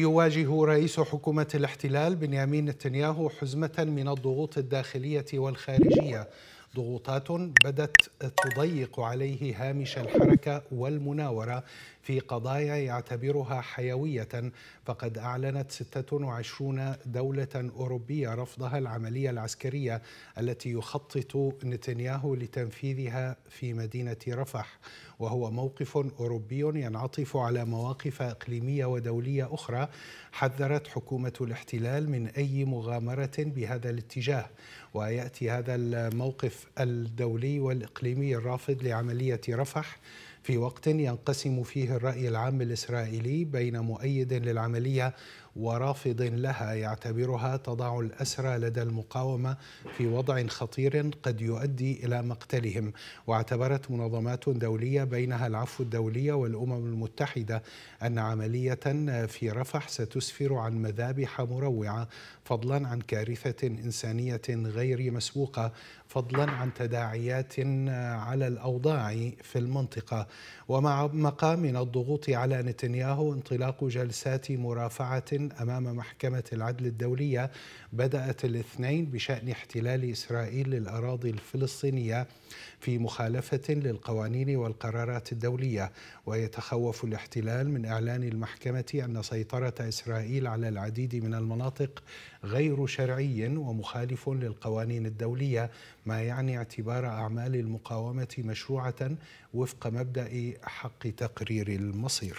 يواجه رئيس حكومة الاحتلال بنيامين نتنياهو حزمة من الضغوط الداخلية والخارجية ضغوطات بدت تضيق عليه هامش الحركة والمناورة في قضايا يعتبرها حيوية فقد أعلنت 26 دولة أوروبية رفضها العملية العسكرية التي يخطط نتنياهو لتنفيذها في مدينة رفح وهو موقف أوروبي ينعطف على مواقف إقليمية ودولية أخرى حذرت حكومة الاحتلال من أي مغامرة بهذا الاتجاه ويأتي هذا الموقف الدولي والإقليمي الرافض لعملية رفح في وقت ينقسم فيه الرأي العام الإسرائيلي بين مؤيد للعملية ورافض لها يعتبرها تضع الأسرى لدى المقاومة في وضع خطير قد يؤدي إلى مقتلهم واعتبرت منظمات دولية بينها العفو الدولية والأمم المتحدة أن عملية في رفح ستسفر عن مذابح مروعة فضلا عن كارثة إنسانية غير مسبوقة فضلا عن تداعيات آه، على الأوضاع في المنطقة ومع مقام الضغوط على نتنياهو انطلاق جلسات مرافعة أمام محكمة العدل الدولية بدأت الاثنين بشأن احتلال إسرائيل للأراضي الفلسطينية في مخالفة للقوانين والقرارات الدولية ويتخوف الاحتلال من إعلان المحكمة أن سيطرة إسرائيل على العديد من المناطق غير شرعي ومخالف للقوانين الدولية ما يعني اعتبار أعمال المقاومة مشروعة وفق مبدأ حق تقرير المصير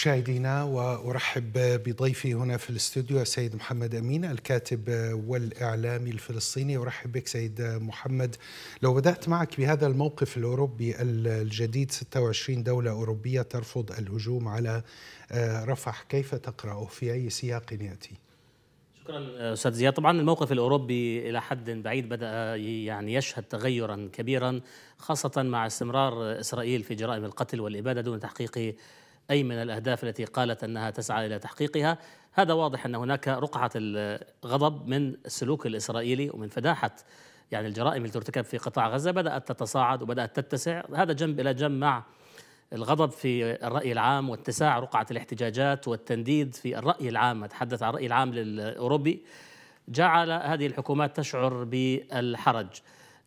مشاهدينا وارحب بضيفي هنا في الاستوديو السيد محمد امين الكاتب والاعلامي الفلسطيني ارحب بك سيد محمد لو بدات معك بهذا الموقف الاوروبي الجديد 26 دوله اوروبيه ترفض الهجوم على رفح كيف تقراه في اي سياق ياتي؟ شكرا استاذ زياد طبعا الموقف الاوروبي الى حد بعيد بدا يعني يشهد تغيرا كبيرا خاصه مع استمرار اسرائيل في جرائم القتل والاباده دون تحقيق أي من الأهداف التي قالت أنها تسعى إلى تحقيقها هذا واضح أن هناك رقعة الغضب من السلوك الإسرائيلي ومن فداحة يعني الجرائم اللي ترتكب في قطاع غزة بدأت تتصاعد وبدأت تتسع هذا جنب إلى جنب مع الغضب في الرأي العام واتساع رقعة الاحتجاجات والتنديد في الرأي العام أتحدث عن الرأي العام الأوروبي جعل هذه الحكومات تشعر بالحرج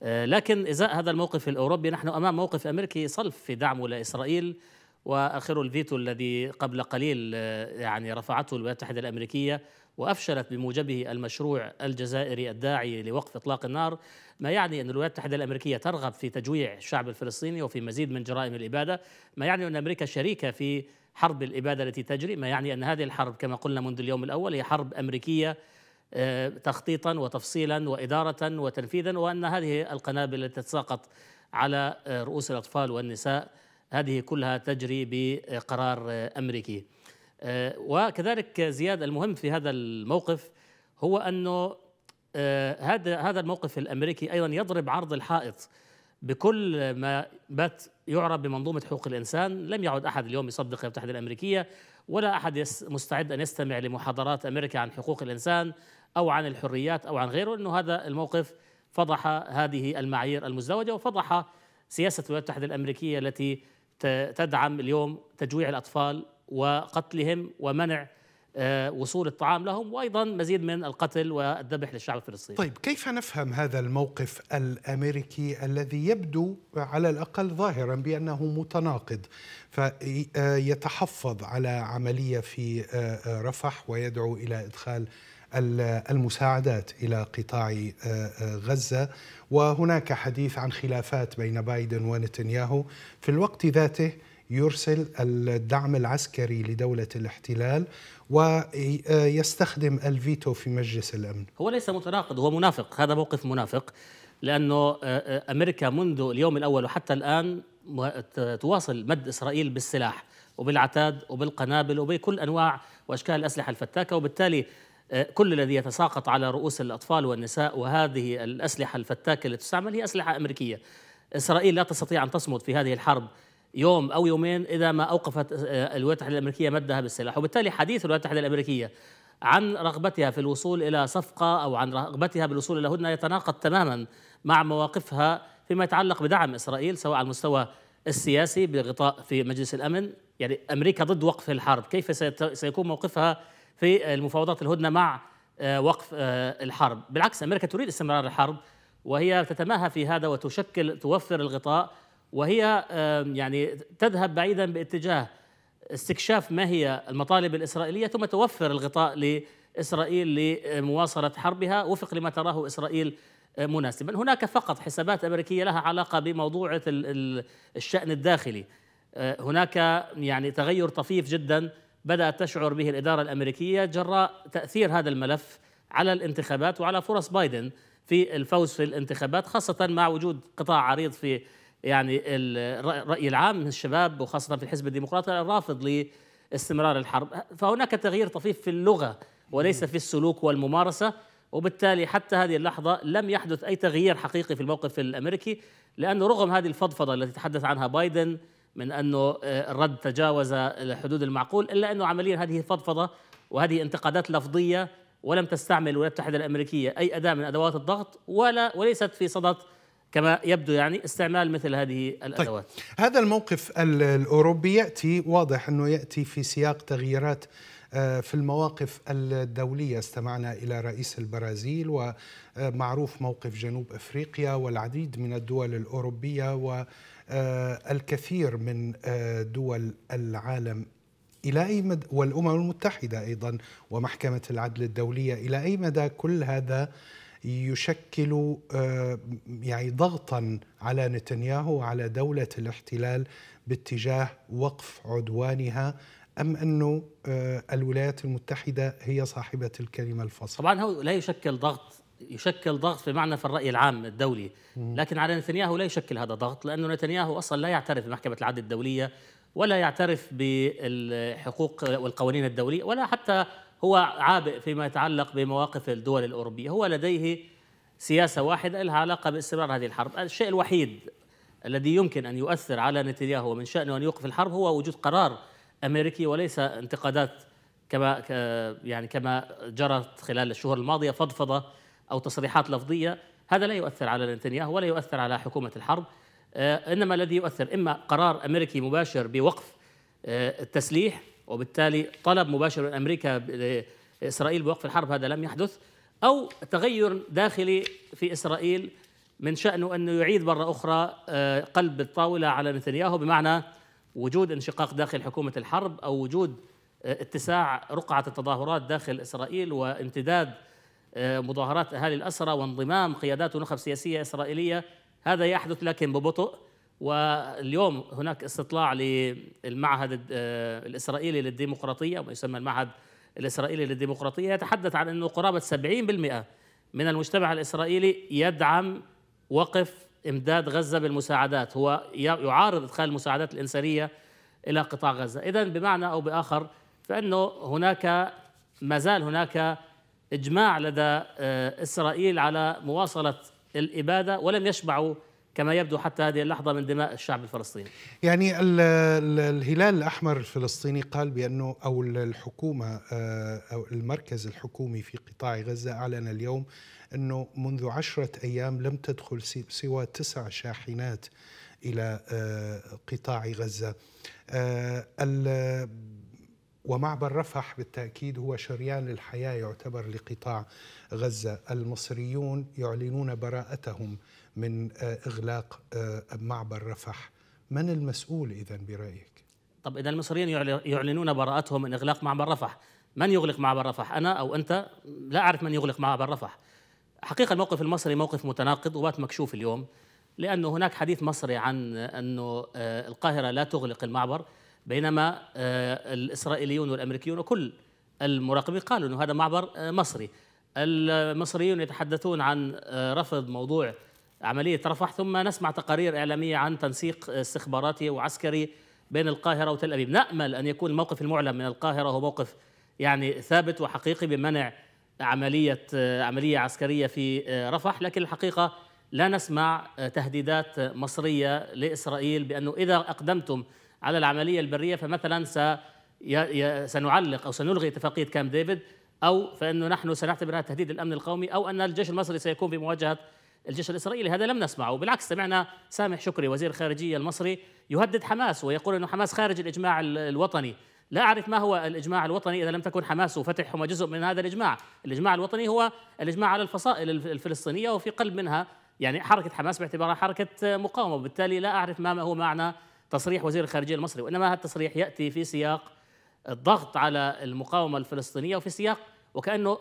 آه، لكن إزاء هذا الموقف الأوروبي نحن أمام موقف أمريكي صلف في دعمه لإسرائيل واخره الفيتو الذي قبل قليل آه، يعني رفعته الولايات المتحده الامريكيه وافشلت بموجبه المشروع الجزائري الداعي لوقف اطلاق النار، ما يعني ان الولايات المتحده الامريكيه ترغب في تجويع الشعب الفلسطيني وفي مزيد من جرائم الاباده، ما يعني ان امريكا شريكه في حرب الاباده التي تجري، ما يعني ان هذه الحرب كما قلنا منذ اليوم الاول هي حرب امريكيه آه، تخطيطا وتفصيلا واداره وتنفيذا وان هذه القنابل التي تتساقط على آه، رؤوس الاطفال والنساء هذه كلها تجري بقرار امريكي آه، وكذلك زياد المهم في هذا الموقف هو انه آه، هذا هذا الموقف الامريكي ايضا يضرب عرض الحائط بكل ما بات يعرف بمنظومه حقوق الانسان لم يعد احد اليوم يصدق المتحده الامريكيه ولا احد مستعد ان يستمع لمحاضرات امريكا عن حقوق الانسان او عن الحريات او عن غيره انه هذا الموقف فضح هذه المعايير المزدوجه وفضح سياسه الولايات المتحده الامريكيه التي تدعم اليوم تجويع الأطفال وقتلهم ومنع آه، وصول الطعام لهم وايضا مزيد من القتل والذبح للشعب الفلسطيني. طيب كيف نفهم هذا الموقف الامريكي الذي يبدو على الاقل ظاهرا بانه متناقض فيتحفظ آه، على عمليه في آه، رفح ويدعو الى ادخال المساعدات الى قطاع آه، آه، غزه وهناك حديث عن خلافات بين بايدن ونتنياهو في الوقت ذاته يرسل الدعم العسكري لدولة الاحتلال ويستخدم الفيتو في مجلس الأمن هو ليس متناقض هو منافق هذا موقف منافق لأنه آه، أمريكا منذ اليوم الأول وحتى الآن تواصل مد إسرائيل بالسلاح وبالعتاد وبالقنابل وبكل أنواع وأشكال الأسلحة الفتاكة وبالتالي آه، كل الذي يتساقط على رؤوس الأطفال والنساء وهذه الأسلحة الفتاكة التي تستعمل هي أسلحة أمريكية إسرائيل لا تستطيع أن تصمد في هذه الحرب يوم أو يومين إذا ما أوقفت آه، الولايات المتحدة الأمريكية مدها بالسلاح وبالتالي حديث الولايات المتحدة الأمريكية عن رغبتها في الوصول إلى صفقة أو عن رغبتها بالوصول إلى هدنة يتناقض تماما مع مواقفها فيما يتعلق بدعم إسرائيل سواء على المستوى السياسي بغطاء في مجلس الأمن يعني أمريكا ضد وقف الحرب كيف سيكون موقفها في المفاوضات الهدنه مع آه، وقف آه، الحرب بالعكس امريكا تريد استمرار الحرب وهي تتماهى في هذا وتشكل توفر الغطاء وهي يعني تذهب بعيدا باتجاه استكشاف ما هي المطالب الاسرائيليه ثم توفر الغطاء لاسرائيل لمواصله حربها وفق لما تراه اسرائيل آه، مناسبا هناك فقط حسابات امريكيه لها علاقه بموضوعه الشان الداخلي هناك يعني تغير طفيف جدا بدأت تشعر به الإدارة الأمريكية جراء تأثير هذا الملف على الانتخابات وعلى فرص بايدن في الفوز في الانتخابات خاصة مع وجود قطاع عريض في يعني الرأي العام من الشباب وخاصة في الحزب الديمقراطي الرافض لاستمرار الحرب فهناك تغيير طفيف في اللغة وليس في السلوك والممارسة وبالتالي حتى هذه اللحظة لم يحدث أي تغيير حقيقي في الموقف الأمريكي لأنه رغم هذه الفضفضة التي تحدث عنها بايدن من انه آه، الرد تجاوز الحدود المعقول الا انه عمليا هذه فضفضه وهذه انتقادات لفظيه ولم تستعمل الولايات المتحده الامريكيه اي اداه من ادوات الضغط ولا وليست في صدد كما يبدو يعني استعمال مثل هذه طيب، الادوات. طيب هذا الموقف الاوروبي ياتي واضح انه ياتي في سياق تغييرات آه، في المواقف الدولية استمعنا إلى رئيس البرازيل ومعروف آه، موقف جنوب أفريقيا والعديد من الدول الأوروبية و آه، الكثير من آه، دول العالم إلى أي مدى والأمم المتحدة أيضا ومحكمة العدل الدولية إلى أي مدى كل هذا يشكل آه، يعني ضغطا على نتنياهو وعلى دولة الاحتلال باتجاه وقف عدوانها أم أنه الولايات المتحدة هي صاحبة الكلمة الفصل طبعا هو لا يشكل ضغط يشكل ضغط بمعنى في الرأي العام الدولي لكن على نتنياهو لا يشكل هذا ضغط لأنه نتنياهو أصلا لا يعترف بمحكمة العدل الدولية ولا يعترف بالحقوق والقوانين الدولية ولا حتى هو عابئ فيما يتعلق بمواقف الدول الأوروبية هو لديه سياسة واحدة لها علاقة باستمرار هذه الحرب الشيء الوحيد الذي يمكن أن يؤثر على نتنياهو ومن شأنه أن يوقف الحرب هو وجود قرار أمريكي وليس انتقادات كما يعني كما جرت خلال الشهور الماضية فضفضة أو تصريحات لفظية هذا لا يؤثر على نتنياهو ولا يؤثر على حكومة الحرب آه، إنما الذي يؤثر إما قرار أمريكي مباشر بوقف آه، التسليح وبالتالي طلب مباشر من أمريكا إسرائيل بوقف الحرب هذا لم يحدث أو تغير داخلي في إسرائيل من شأنه أنه يعيد مرة أخرى آه، قلب الطاولة على نتنياهو بمعنى وجود انشقاق داخل حكومة الحرب أو وجود اتساع رقعة التظاهرات داخل إسرائيل وامتداد آه، مظاهرات أهالي الأسرى وانضمام قيادات ونخب سياسية إسرائيلية هذا يحدث لكن ببطء واليوم هناك استطلاع للمعهد آه، الإسرائيلي للديمقراطية ما يسمى المعهد الإسرائيلي للديمقراطية يتحدث عن أنه قرابة 70% من المجتمع الإسرائيلي يدعم وقف إمداد غزة بالمساعدات هو يعارض إدخال المساعدات الإنسانية إلى قطاع غزة إذا بمعنى أو بآخر فأنه هناك ما زال هناك إجماع لدى آه، إسرائيل على مواصلة الإبادة ولم يشبعوا كما يبدو حتى هذه اللحظة من دماء الشعب الفلسطيني يعني الهلال الأحمر الفلسطيني قال بأنه أو الحكومة آه، أو المركز الحكومي في قطاع غزة أعلن اليوم أنه منذ عشرة أيام لم تدخل سوى تسع شاحنات إلى آه، قطاع غزة ومعبر رفح بالتأكيد هو شريان للحياة يعتبر لقطاع غزة المصريون يعلنون براءتهم من آه، إغلاق آه، معبر رفح من المسؤول إذا برأيك؟ طب إذا المصريين يعلنون براءتهم من إغلاق معبر رفح من يغلق معبر رفح أنا أو أنت لا أعرف من يغلق معبر رفح حقيقة الموقف المصري موقف متناقض وبات مكشوف اليوم لأنه هناك حديث مصري عن أنه آه، القاهرة لا تغلق المعبر بينما آه، الإسرائيليون والأمريكيون وكل المراقبين قالوا أنه هذا معبر آه، مصري المصريون يتحدثون عن آه، رفض موضوع عملية رفح ثم نسمع تقارير إعلامية عن تنسيق استخباراتي وعسكري بين القاهرة وتل أبيب نأمل أن يكون الموقف المعلن من القاهرة هو موقف يعني ثابت وحقيقي بمنع عملية عملية عسكرية في رفح لكن الحقيقة لا نسمع تهديدات مصرية لإسرائيل بأنه إذا أقدمتم على العملية البرية فمثلا سنعلق أو سنلغي اتفاقية كامب ديفيد أو فإنه نحن سنعتبرها تهديد الأمن القومي أو أن الجيش المصري سيكون في مواجهة الجيش الإسرائيلي هذا لم نسمعه بالعكس سمعنا سامح شكري وزير الخارجية المصري يهدد حماس ويقول أنه حماس خارج الإجماع الوطني لا أعرف ما هو الإجماع الوطني إذا لم تكن حماس وفتح هما جزء من هذا الإجماع الإجماع الوطني هو الإجماع على الفصائل الفلسطينية وفي قلب منها يعني حركة حماس باعتبارها حركة مقاومة وبالتالي لا أعرف ما هو معنى تصريح وزير الخارجيه المصري وانما هذا التصريح ياتي في سياق الضغط على المقاومه الفلسطينيه وفي سياق وكانه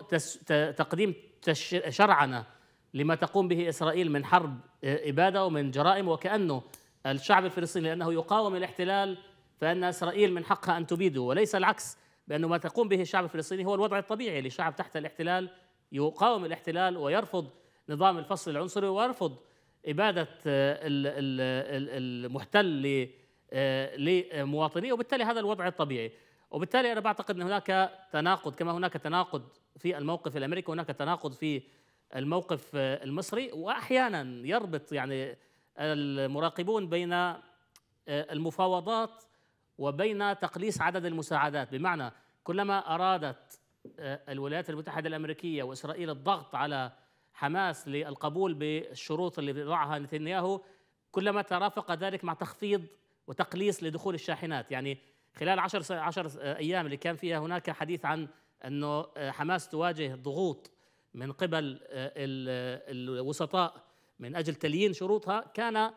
تقديم شرعنه لما تقوم به اسرائيل من حرب آه، اباده ومن جرائم وكانه الشعب الفلسطيني لانه يقاوم الاحتلال فان اسرائيل من حقها ان تبيده وليس العكس بانه ما تقوم به الشعب الفلسطيني هو الوضع الطبيعي لشعب تحت الاحتلال يقاوم الاحتلال ويرفض نظام الفصل العنصري ويرفض اباده آه، المحتل آه، لمواطنيه وبالتالي هذا الوضع الطبيعي وبالتالي انا بعتقد ان هناك تناقض كما هناك تناقض في الموقف الامريكي هناك تناقض في الموقف آه، المصري واحيانا يربط يعني المراقبون بين آه، المفاوضات وبين تقليص عدد المساعدات بمعنى كلما ارادت الولايات المتحده الامريكيه واسرائيل الضغط على حماس للقبول بالشروط اللي وضعها نتنياهو كلما ترافق ذلك مع تخفيض وتقليص لدخول الشاحنات يعني خلال عشر, عشر أيام اللي كان فيها هناك حديث عن أنه آه، حماس تواجه ضغوط من قبل آه، آه، الوسطاء من أجل تليين شروطها كان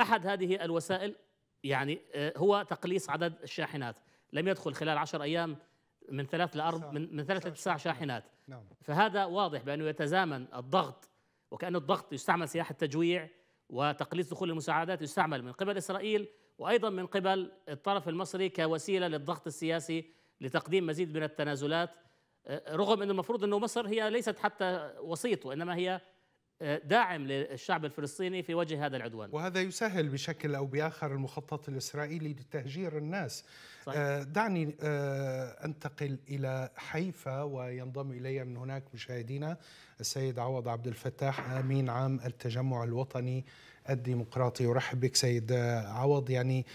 أحد هذه الوسائل يعني هو تقليص عدد الشاحنات لم يدخل خلال عشر أيام من ثلاث لأرض من, من ثلاث لتسع شاحنات نعم. فهذا واضح بأنه يتزامن الضغط وكأن الضغط يستعمل سياحة تجويع وتقليص دخول المساعدات يستعمل من قبل إسرائيل وايضا من قبل الطرف المصري كوسيله للضغط السياسي لتقديم مزيد من التنازلات آه، رغم ان المفروض انه مصر هي ليست حتى وسيط وانما هي داعم للشعب الفلسطيني في وجه هذا العدوان وهذا يسهل بشكل أو بآخر المخطط الإسرائيلي لتهجير الناس صحيح. آه، دعني آه، أنتقل إلى حيفا وينضم إلي من هناك مشاهدينا السيد عوض عبد الفتاح أمين عام التجمع الوطني الديمقراطي ارحب بك سيد آه، عوض يعني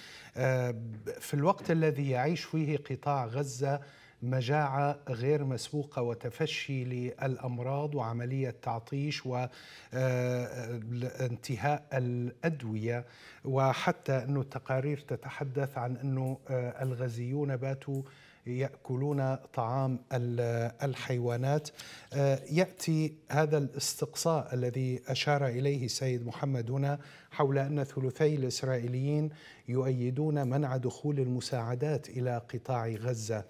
في الوقت الذي يعيش فيه قطاع غزه مجاعة غير مسبوقة وتفشي للأمراض وعملية تعطيش وانتهاء آه، الأدوية وحتى أنه التقارير تتحدث عن أنه آه، الغزيون باتوا ياكلون طعام آه، الحيوانات ياتي هذا الاستقصاء الذي اشار اليه السيد محمد هنا حول ان ثلثي الاسرائيليين يؤيدون منع دخول المساعدات الى قطاع غزه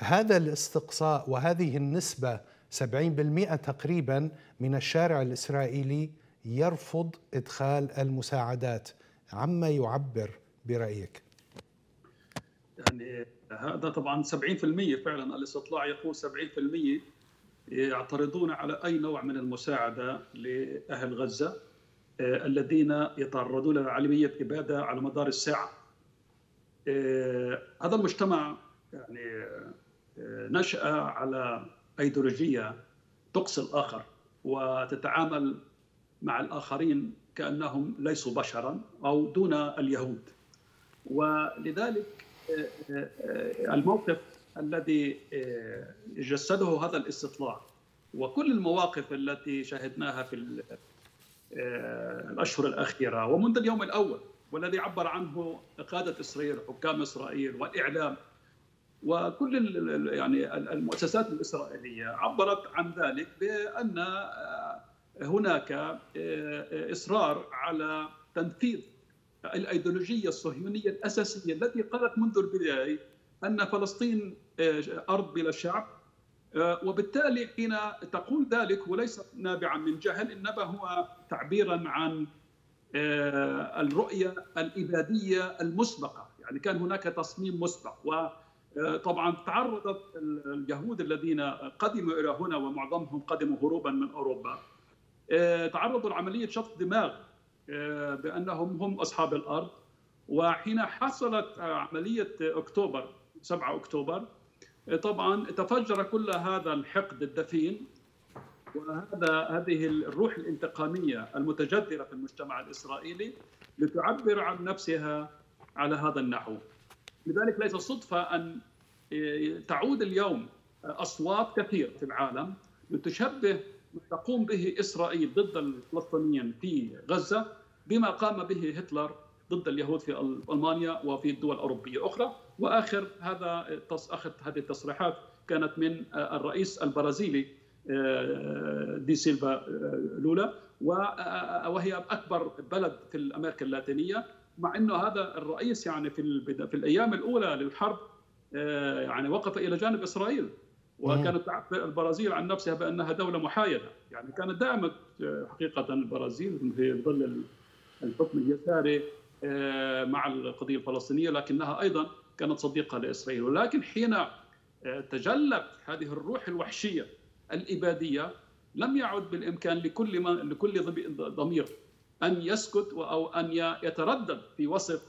هذا الاستقصاء وهذه النسبة 70% تقريبا من الشارع الإسرائيلي يرفض إدخال المساعدات عما يعبر برأيك يعني هذا طبعا 70% فعلا الاستطلاع يقول 70% يعترضون على أي نوع من المساعدة لأهل غزة آه، الذين يتعرضون لعملية إبادة على مدار الساعة آه، هذا المجتمع يعني نشأة على أيديولوجية تقصي الآخر وتتعامل مع الآخرين كأنهم ليسوا بشرا أو دون اليهود ولذلك آه، آه، الموقف الذي آه، جسده هذا الاستطلاع وكل المواقف التي شاهدناها في الأشهر الأخيرة ومنذ اليوم الأول والذي عبر عنه قادة إسرائيل حكام إسرائيل والإعلام وكل يعني المؤسسات الاسرائيليه عبرت عن ذلك بان آه، هناك آه، آه، اصرار على تنفيذ الايديولوجيه الصهيونيه الاساسيه التي قالت منذ البدايه ان فلسطين ارض بلا شعب وبالتالي حين تقول ذلك وليس نابعا من جهل انما هو تعبيرا عن الرؤيه الاباديه المسبقه يعني كان هناك تصميم مسبق طبعا تعرضت اليهود الذين قدموا الى هنا ومعظمهم قدموا هروبا من اوروبا آه، تعرضوا لعمليه شط دماغ آه، بانهم هم اصحاب الارض وحين حصلت عمليه اكتوبر 7 اكتوبر آه، طبعا تفجر كل هذا الحقد الدفين وهذا هذه الروح الانتقاميه المتجذره في المجتمع الاسرائيلي لتعبر عن نفسها على هذا النحو لذلك ليس صدفة أن آه، تعود اليوم آه، أصوات كثيرة في العالم لتشبه تقوم به إسرائيل ضد الفلسطينيين في غزة بما قام به هتلر ضد اليهود في ألمانيا وفي الدول الأوروبية الأخرى وآخر هذا أخذ هذه التصريحات كانت من آه، الرئيس البرازيلي دي سيلفا لولا وهي أكبر بلد في أمريكا اللاتينية مع انه هذا الرئيس يعني في في الايام الاولى للحرب آه، يعني وقف الى جانب اسرائيل وكانت تعبر البرازيل عن نفسها بانها دوله محايده يعني كانت دائما آه، حقيقه البرازيل في ظل الحكم اليساري آه، مع القضيه الفلسطينيه لكنها ايضا كانت صديقه لاسرائيل ولكن حين تجلت هذه الروح الوحشيه الاباديه لم يعد بالامكان لكل من لكل ضمير ان يسكت او ان يتردد في وصف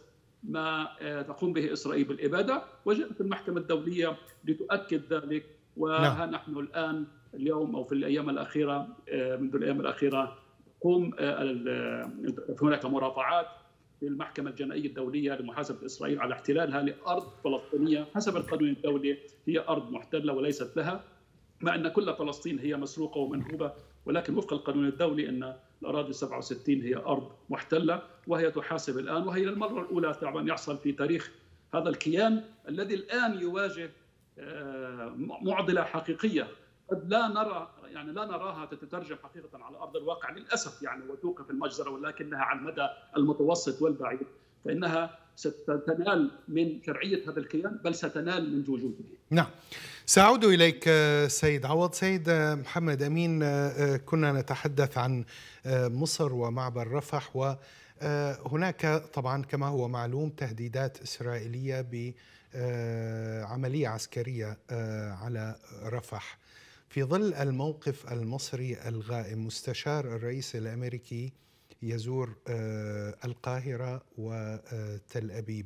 ما آه، تقوم به اسرائيل بالاباده وجاءت المحكمه الدوليه لتؤكد ذلك نعم. وها نحن الان اليوم او في الايام الاخيره آه، منذ الايام الاخيره تقوم آه، هناك مرافعات المحكمه الجنائية الدولية لمحاسبة إسرائيل على احتلالها لأرض فلسطينية حسب القانون الدولي هي أرض محتلة وليست لها مع أن كل فلسطين هي مسروقة ومنهوبة ولكن وفق القانون الدولي أن الأراضي 67 هي أرض محتلة وهي تحاسب الآن وهي للمرة الأولى طبعا يحصل في تاريخ هذا الكيان الذي الآن يواجه آه، معضلة حقيقية قد لا نرى يعني لا نراها تترجم حقيقة على أرض الواقع للأسف يعني وتوقف المجزرة ولكنها على المدى المتوسط والبعيد فإنها ستنال من شرعية هذا الكيان بل ستنال من وجوده نعم سأعود إليك آه، سيد عوض سيد آه، محمد أمين آه، كنا نتحدث عن مصر ومعبر رفح و هناك طبعا كما هو معلوم تهديدات إسرائيلية بعملية عسكرية على رفح في ظل الموقف المصري الغائم مستشار الرئيس الأمريكي يزور آه، القاهرة وتل آه، أبيب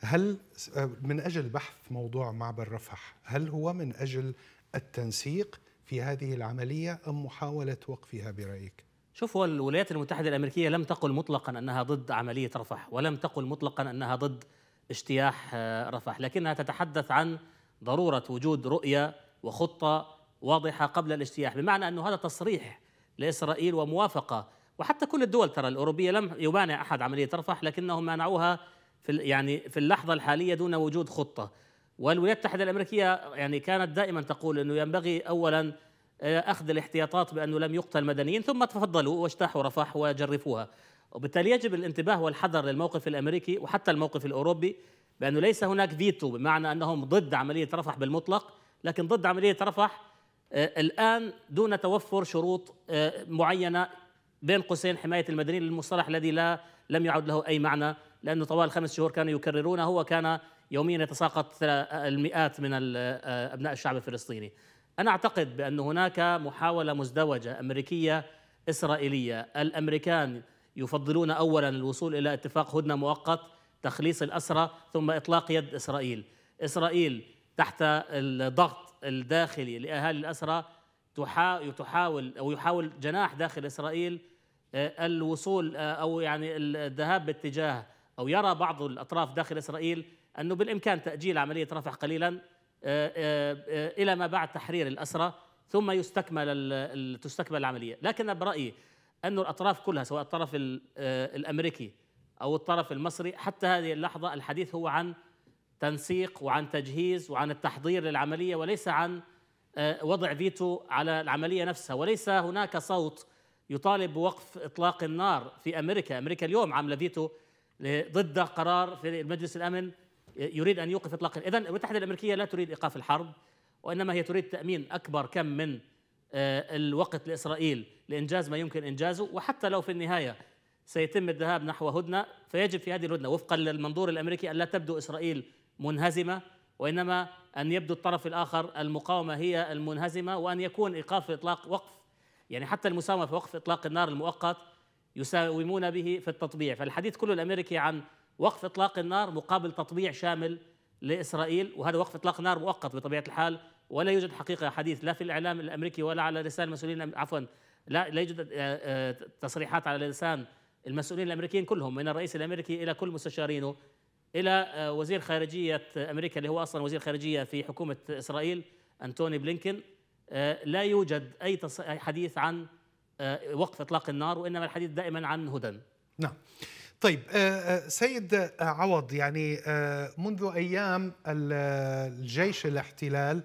هل آه، من أجل بحث موضوع معبر رفح هل هو من أجل التنسيق في هذه العملية أم محاولة وقفها برأيك؟ شوف هو الولايات المتحدة الأمريكية لم تقل مطلقا أنها ضد عملية رفح ولم تقل مطلقا أنها ضد اجتياح رفح لكنها تتحدث عن ضرورة وجود رؤية وخطة واضحة قبل الاجتياح بمعنى أنه هذا تصريح لإسرائيل وموافقة وحتى كل الدول ترى الأوروبية لم يمانع أحد عملية رفح لكنهم مانعوها في يعني في اللحظة الحالية دون وجود خطة والولايات المتحدة الأمريكية يعني كانت دائما تقول أنه ينبغي أولا آه، أخذ الاحتياطات بأنه لم يقتل مدنيين ثم تفضلوا واجتاحوا رفح وجرفوها وبالتالي يجب الانتباه والحذر للموقف الأمريكي وحتى الموقف الأوروبي بأنه ليس هناك فيتو بمعنى أنهم ضد عملية رفح بالمطلق لكن ضد عملية رفح آه، الآن دون توفر شروط آه، معينة بين قوسين حمايه المدنيين للمصطلح الذي لا لم يعد له اي معنى لانه طوال خمس شهور كانوا يكررونه وكان يوميا يتساقط المئات من ابناء الشعب الفلسطيني. انا اعتقد بان هناك محاوله مزدوجه امريكيه اسرائيليه، الامريكان يفضلون اولا الوصول الى اتفاق هدنه مؤقت تخليص الاسرى ثم اطلاق يد اسرائيل. اسرائيل تحت الضغط الداخلي لاهالي الاسرى تحاول او يحاول جناح داخل اسرائيل آه، الوصول آه، او يعني الذهاب باتجاه او يرى بعض الاطراف داخل اسرائيل انه بالامكان تاجيل عمليه رفح قليلا آه، الى ما بعد تحرير الاسرى ثم يستكمل تستكمل العمليه، لكن برايي أن الأطراف كلها سواء الطرف الأمريكي أو الطرف المصري حتى هذه اللحظة الحديث هو عن تنسيق وعن تجهيز وعن التحضير للعملية وليس عن وضع فيتو على العملية نفسها وليس هناك صوت يطالب بوقف اطلاق النار في امريكا، امريكا اليوم عامله فيتو ضد قرار في مجلس الامن يريد ان يوقف اطلاق اذا المتحده الامريكيه لا تريد ايقاف الحرب وانما هي تريد تامين اكبر كم من آه، الوقت لاسرائيل لانجاز ما يمكن انجازه وحتى لو في النهايه سيتم الذهاب نحو هدنه فيجب في هذه الهدنه وفقا للمنظور الامريكي ان لا تبدو اسرائيل منهزمه وانما ان يبدو الطرف الاخر المقاومه هي المنهزمه وان يكون ايقاف اطلاق وقف يعني حتى المساومة في وقف إطلاق النار المؤقت يساومون به في التطبيع فالحديث كله الأمريكي عن وقف إطلاق النار مقابل تطبيع شامل لإسرائيل وهذا وقف إطلاق نار مؤقت بطبيعة الحال ولا يوجد حقيقة حديث لا في الإعلام الأمريكي ولا على لسان المسؤولين عفوا لا, لا يوجد آه، آه، تصريحات على لسان المسؤولين الأمريكيين كلهم من الرئيس الأمريكي إلى كل مستشارينه إلى آه، وزير خارجية أمريكا اللي هو أصلا وزير خارجية في حكومة إسرائيل أنتوني بلينكن آه، لا يوجد أي حديث عن آه، وقف إطلاق النار وإنما الحديث دائما عن هدى نعم طيب آه، سيد عوض يعني منذ أيام الجيش الاحتلال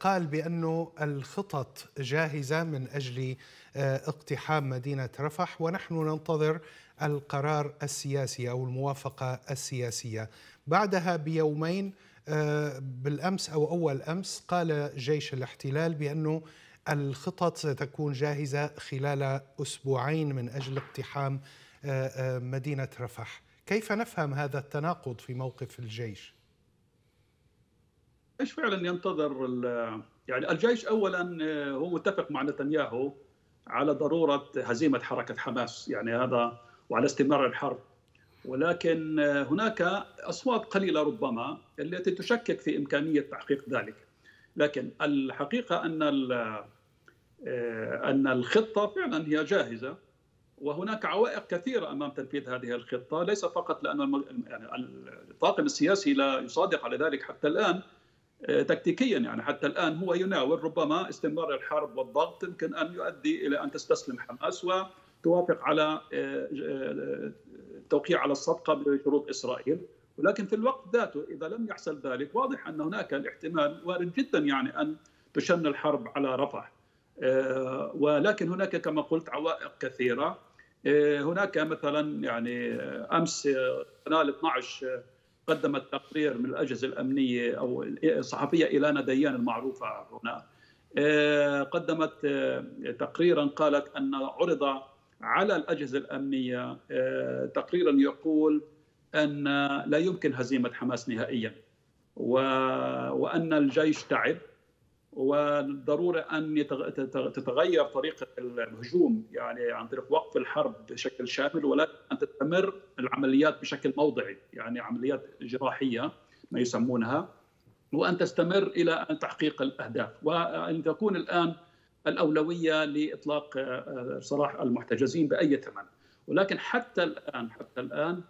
قال بأنه الخطط جاهزة من أجل اقتحام مدينة رفح ونحن ننتظر القرار السياسي أو الموافقة السياسية بعدها بيومين آه، بالأمس أو أول أمس قال جيش الاحتلال بأنه الخطط ستكون جاهزة خلال أسبوعين من أجل اقتحام آه، آه، مدينة رفح كيف نفهم هذا التناقض في موقف الجيش؟ ايش فعلا ينتظر يعني الجيش اولا هو متفق مع نتنياهو على ضروره هزيمه حركه حماس يعني هذا وعلى استمرار الحرب ولكن هناك اصوات قليله ربما التي تشكك في امكانيه تحقيق ذلك لكن الحقيقه ان ان الخطه فعلا هي جاهزه وهناك عوائق كثيره امام تنفيذ هذه الخطه ليس فقط لان يعني الطاقم السياسي لا يصادق على ذلك حتى الان آه، تكتيكيا يعني حتى الان هو يناول ربما استمرار الحرب والضغط يمكن ان يؤدي الى ان تستسلم حماس وتوافق على آه، آه، التوقيع على الصفقه بشروط اسرائيل ولكن في الوقت ذاته اذا لم يحصل ذلك واضح ان هناك الاحتمال وارد جدا يعني ان تشن الحرب على رفح آه، ولكن هناك كما قلت عوائق كثيره آه، هناك مثلا يعني امس قناه 12 قدمت تقرير من الاجهزه الامنيه او الصحفيه ايلانا ديان المعروفه هنا آه، قدمت تقريرا قالت ان عرض على الأجهزة الأمنية آه، تقريرا يقول أن لا يمكن هزيمة حماس نهائيا وأن الجيش تعب وضرورة أن تتغير طريقة الهجوم يعني عن طريق وقف الحرب بشكل شامل ولا أن تستمر العمليات بشكل موضعي يعني عمليات جراحية ما يسمونها وأن تستمر إلى تحقيق الأهداف وأن تكون الآن الاولويه لاطلاق سراح آه، آه، المحتجزين باي ثمن ولكن حتى الان حتى الان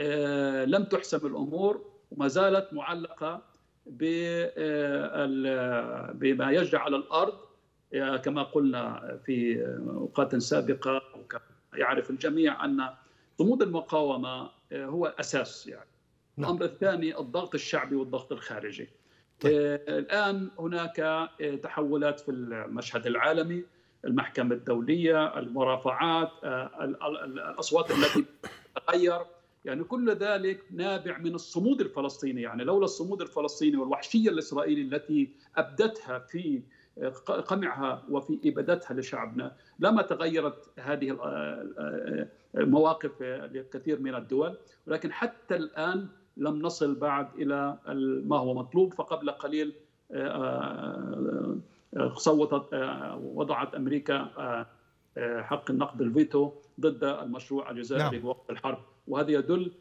آه، لم تحسم الامور وما زالت معلقه بما يجري على الارض كما قلنا في اوقات سابقه يعرف الجميع ان صمود المقاومه هو اساس يعني نعم. الامر الثاني الضغط الشعبي والضغط الخارجي طيب. آه، الان هناك آه، تحولات في المشهد العالمي المحكمه الدوليه المرافعات آه، الاصوات التي تتغير يعني كل ذلك نابع من الصمود الفلسطيني يعني لولا الصمود الفلسطيني والوحشيه الاسرائيليه التي ابدتها في قمعها وفي ابادتها لشعبنا لما تغيرت هذه المواقف لكثير من الدول ولكن حتى الان لم نصل بعد الى ما هو مطلوب فقبل قليل آه، آه، آه، صوتت وضعت امريكا حق النقد الفيتو ضد المشروع الجزائري في نعم. وقت الحرب وهذا يدل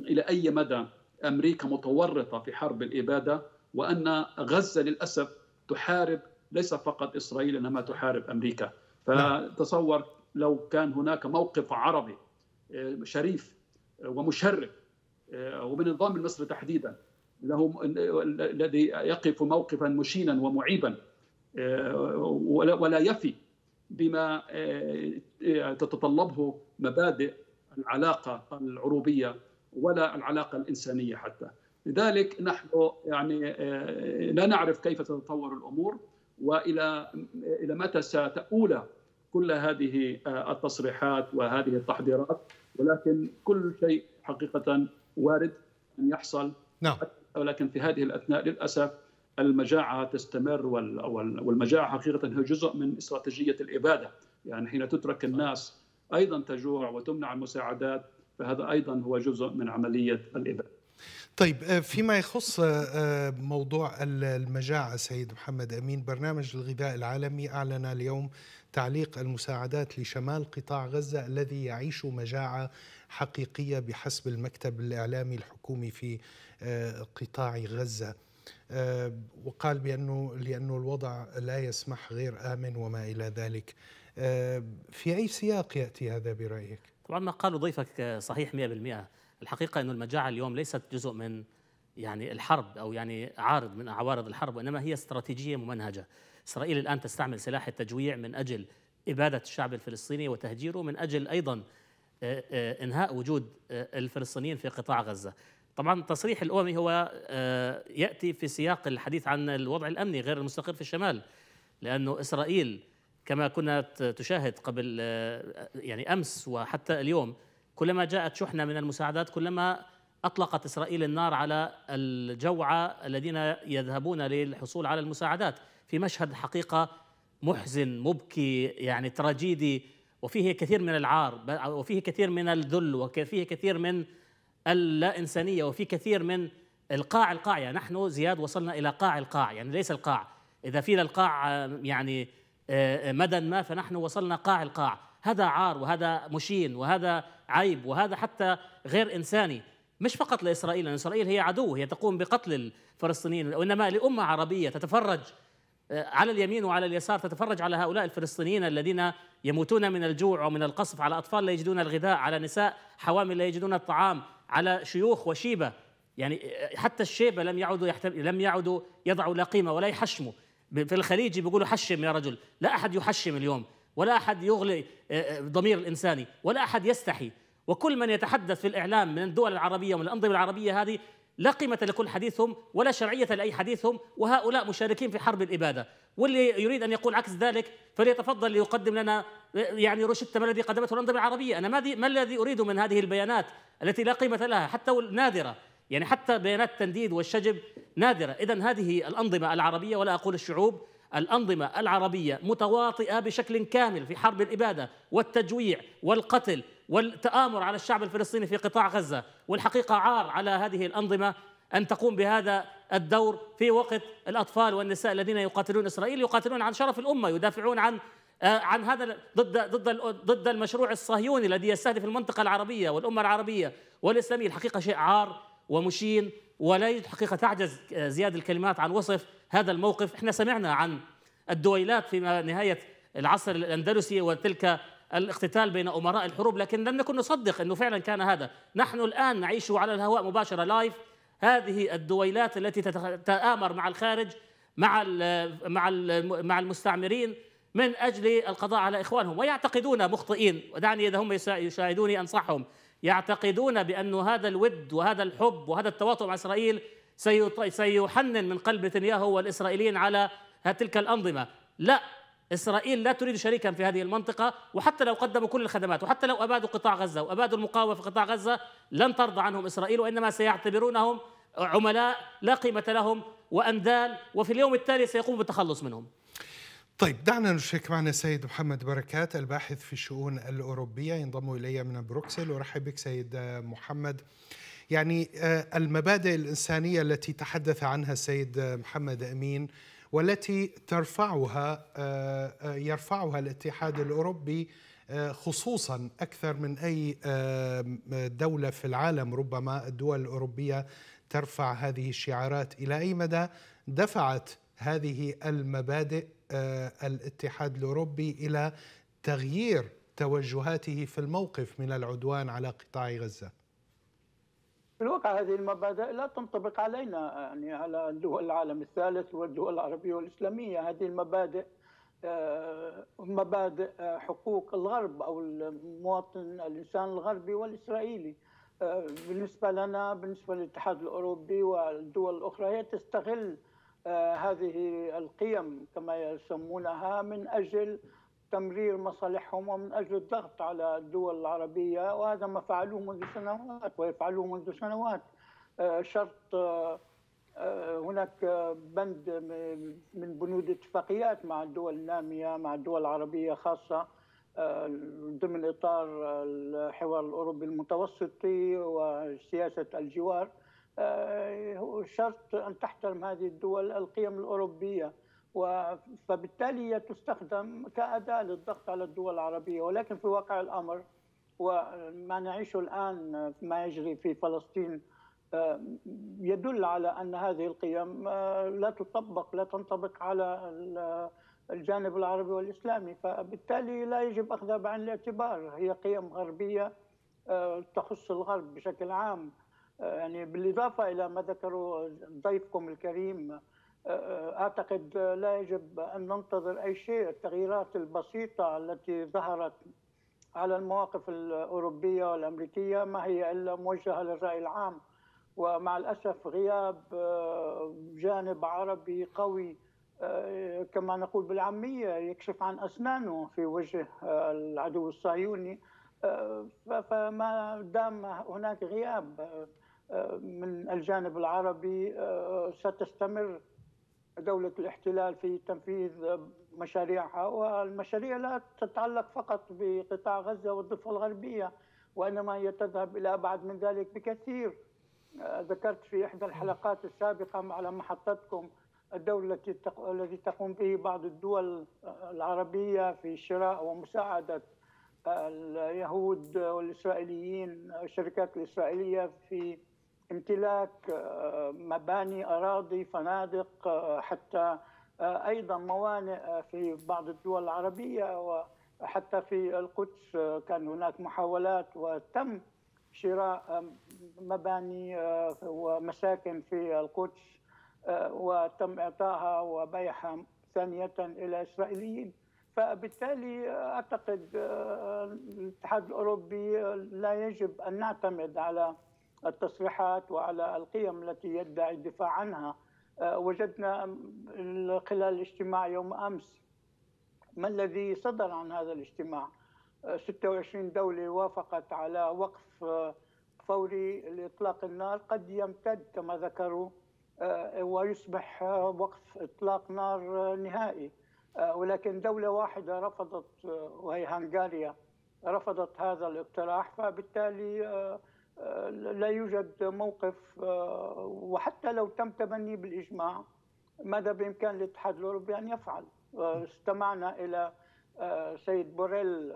الى اي مدى امريكا متورطه في حرب الاباده وان غزه للاسف تحارب ليس فقط اسرائيل انما تحارب امريكا نعم. فتصور لو كان هناك موقف عربي شريف ومشرف آه، ومن النظام المصري تحديدا له الذي يقف موقفا مشينا ومعيبا آه، ولا يفي بما آه، تتطلبه مبادئ العلاقه العروبيه ولا العلاقه الانسانيه حتى. لذلك نحن يعني لا نعرف كيف تتطور الامور والى الى متى ستؤول كل هذه التصريحات وهذه التحضيرات ولكن كل شيء حقيقه وارد ان يحصل نعم ولكن في هذه الاثناء للاسف المجاعه تستمر والمجاعه حقيقه هي جزء من استراتيجيه الاباده يعني حين تترك الناس ايضا تجوع وتمنع المساعدات فهذا ايضا هو جزء من عمليه الاباده طيب آه، فيما يخص آه، آه، موضوع المجاعة سيد محمد أمين برنامج الغذاء العالمي أعلن اليوم تعليق المساعدات لشمال قطاع غزة الذي يعيش مجاعة حقيقية بحسب المكتب الإعلامي الحكومي في آه، قطاع غزة آه، وقال بأنه لأنه الوضع لا يسمح غير آمن وما إلى ذلك آه، في أي سياق يأتي هذا برأيك؟ طبعا ما قاله ضيفك صحيح 100% الحقيقة أنه المجاعة اليوم ليست جزء من يعني الحرب أو يعني عارض من عوارض الحرب وإنما هي استراتيجية ممنهجة إسرائيل الآن تستعمل سلاح التجويع من أجل إبادة الشعب الفلسطيني وتهجيره من أجل أيضا آه، آه، انهاء وجود آه، الفلسطينيين في قطاع غزه. طبعا التصريح الاممي هو ياتي في سياق الحديث عن الوضع الامني غير المستقر في الشمال لانه اسرائيل كما كنا تشاهد قبل يعني امس وحتى اليوم كلما جاءت شحنه من المساعدات كلما اطلقت اسرائيل النار على الجوعى الذين يذهبون للحصول على المساعدات في مشهد حقيقه محزن مبكي يعني تراجيدي وفيه كثير من العار وفيه كثير من الذل وفيه كثير من اللا إنسانية وفيه كثير من القاع القاع يعني نحن زياد وصلنا إلى قاع القاع يعني ليس القاع إذا في القاع يعني آه، مدى ما فنحن وصلنا قاع القاع هذا عار وهذا مشين وهذا عيب وهذا حتى غير إنساني مش فقط لإسرائيل لأن إسرائيل هي عدو هي تقوم بقتل الفلسطينيين وإنما لأمة عربية تتفرج آه، على اليمين وعلى اليسار تتفرج على هؤلاء الفلسطينيين الذين يموتون من الجوع ومن القصف على أطفال لا يجدون الغذاء على نساء حوامل لا يجدون الطعام على شيوخ وشيبة يعني حتى الشيبة لم يعودوا لم يعودوا يضعوا لا قيمة ولا يحشموا في الخليج بيقولوا حشم يا رجل لا أحد يحشم اليوم ولا أحد يغلي آه، آه، ضمير الإنساني ولا أحد يستحي وكل من يتحدث في الإعلام من الدول العربية ومن الأنظمة العربية هذه لا قيمة لكل حديثهم ولا شرعية لأي حديثهم وهؤلاء مشاركين في حرب الإبادة واللي يريد ان يقول عكس ذلك فليتفضل ليقدم لنا يعني رشدة ما الذي قدمته الأنظمة العربية أنا ما, ما الذي أريد من هذه البيانات التي لا قيمة لها حتى نادرة يعني حتى بيانات التنديد والشجب نادرة إذا هذه الأنظمة العربية ولا أقول الشعوب الأنظمة العربية متواطئة بشكل كامل في حرب الإبادة والتجويع والقتل والتآمر على الشعب الفلسطيني في قطاع غزة والحقيقة عار على هذه الأنظمة أن تقوم بهذا الدور في وقت الأطفال والنساء الذين يقاتلون إسرائيل يقاتلون عن شرف الأمة يدافعون عن آه، عن هذا ضد ضد ضد المشروع الصهيوني الذي يستهدف المنطقه العربيه والامه العربيه والاسلاميه الحقيقه شيء عار ومشين ولا يوجد حقيقه تعجز آه، زياد الكلمات عن وصف هذا الموقف احنا سمعنا عن الدويلات في نهايه العصر الاندلسي وتلك الاقتتال بين امراء الحروب لكن لم نكن نصدق انه فعلا كان هذا نحن الان نعيشه على الهواء مباشره لايف هذه الدويلات التي تتآمر مع الخارج مع مع مع المستعمرين من اجل القضاء على اخوانهم ويعتقدون مخطئين ودعني اذا هم يشاهدوني انصحهم يعتقدون بأن هذا الود وهذا الحب وهذا التواطؤ مع اسرائيل سيحنن من قلب نتنياهو والاسرائيليين على تلك الانظمه لا إسرائيل لا تريد شريكا في هذه المنطقة وحتى لو قدموا كل الخدمات وحتى لو أبادوا قطاع غزة وأبادوا المقاومة في قطاع غزة لن ترضى عنهم إسرائيل وإنما سيعتبرونهم عملاء لا قيمة لهم وأندال وفي اليوم التالي سيقوموا بالتخلص منهم طيب دعنا نشرك معنا السيد محمد بركات الباحث في الشؤون الأوروبية ينضم إلي من بروكسل أرحب بك سيد محمد يعني آه، المبادئ الإنسانية التي تحدث عنها السيد محمد أمين والتي ترفعها آه، آه، يرفعها الاتحاد الاوروبي آه، خصوصا اكثر من اي دوله في العالم ربما الدول الاوروبيه ترفع هذه الشعارات الى اي مدى دفعت هذه المبادئ الاتحاد الاوروبي الى تغيير توجهاته في الموقف من العدوان على قطاع غزه في الواقع هذه المبادئ لا تنطبق علينا يعني على دول العالم الثالث والدول العربيه والاسلاميه هذه المبادئ آه، مبادئ آه، حقوق الغرب او المواطن الانسان الغربي والاسرائيلي آه، بالنسبه لنا بالنسبه للاتحاد الاوروبي والدول الاخرى هي تستغل هذه القيم كما يسمونها من اجل تمرير مصالحهم ومن أجل الضغط على الدول العربية وهذا ما فعلوه منذ سنوات ويفعلوه منذ سنوات آه، شرط آه، آه، هناك بند من بنود اتفاقيات مع الدول النامية مع الدول العربية خاصة ضمن إطار الحوار الأوروبي المتوسطي وسياسة الجوار شرط أن تحترم هذه الدول القيم الأوروبية فبالتالي هي تستخدم كأداة للضغط على الدول العربية ولكن في واقع الأمر وما نعيشه الآن ما يجري في فلسطين آه، يدل على أن هذه القيم آه، لا تطبق لا تنطبق على الجانب العربي والإسلامي فبالتالي لا يجب أخذها بعين الاعتبار هي قيم غربية آه، تخص الغرب بشكل عام يعني بالإضافة إلى ما ذكره ضيفكم الكريم اعتقد لا يجب ان ننتظر اي شيء التغييرات البسيطه التي ظهرت على المواقف الاوروبيه والامريكيه ما هي الا موجهه للراي العام ومع الاسف غياب آه، جانب عربي قوي آه، كما نقول بالعاميه يكشف عن اسنانه في وجه آه، العدو الصهيوني فما دام هناك غياب من الجانب العربي ستستمر دولة الاحتلال في تنفيذ مشاريعها والمشاريع لا تتعلق فقط بقطاع غزة والضفة الغربية وإنما هي تذهب إلى أبعد من ذلك بكثير ذكرت في إحدى الحلقات السابقة على محطتكم الدور الذي تقوم به بعض الدول العربية في شراء ومساعدة اليهود والإسرائيليين الشركات الإسرائيلية في امتلاك آه، مباني اراضي فنادق آه، حتى آه، ايضا موانئ في بعض الدول العربيه وحتى في القدس كان هناك محاولات وتم شراء مباني ومساكن في القدس وتم اعطائها وبيعها ثانيه الى اسرائيليين فبالتالي اعتقد الاتحاد الاوروبي لا يجب ان نعتمد على التصريحات وعلى القيم التي يدعي الدفاع عنها آه، وجدنا خلال الاجتماع يوم امس ما الذي صدر عن هذا الاجتماع 26 آه، دوله وافقت على وقف آه، فوري لاطلاق النار قد يمتد كما ذكروا ويصبح وقف اطلاق نار نهائي ولكن دوله واحده رفضت وهي هنغاريا رفضت هذا الاقتراح فبالتالي لا يوجد موقف آه، وحتى لو تم تبني بالاجماع ماذا بامكان الاتحاد الاوروبي ان يفعل؟ آه، استمعنا الى آه، سيد بوريل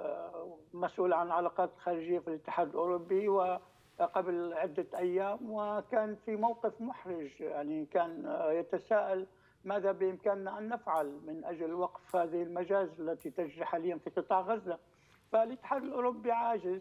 مسؤول عن العلاقات الخارجيه في الاتحاد الاوروبي وقبل عده ايام وكان في موقف محرج يعني كان يتساءل ماذا بامكاننا ان نفعل من اجل وقف هذه المجازر التي تجري حاليا في قطاع غزه فالاتحاد الاوروبي عاجز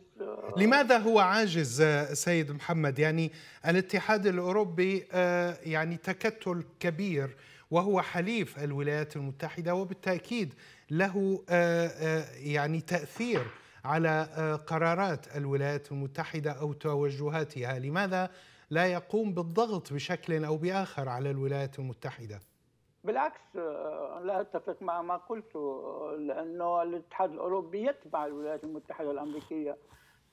لماذا هو عاجز آه، سيد محمد يعني الاتحاد الاوروبي آه، يعني تكتل كبير وهو حليف الولايات المتحده وبالتاكيد له آه، يعني تاثير على قرارات الولايات المتحده او توجهاتها لماذا لا يقوم بالضغط بشكل او باخر على الولايات المتحده بالعكس آه، لا اتفق مع ما قلته آه، لانه الاتحاد الاوروبي يتبع الولايات المتحده الامريكيه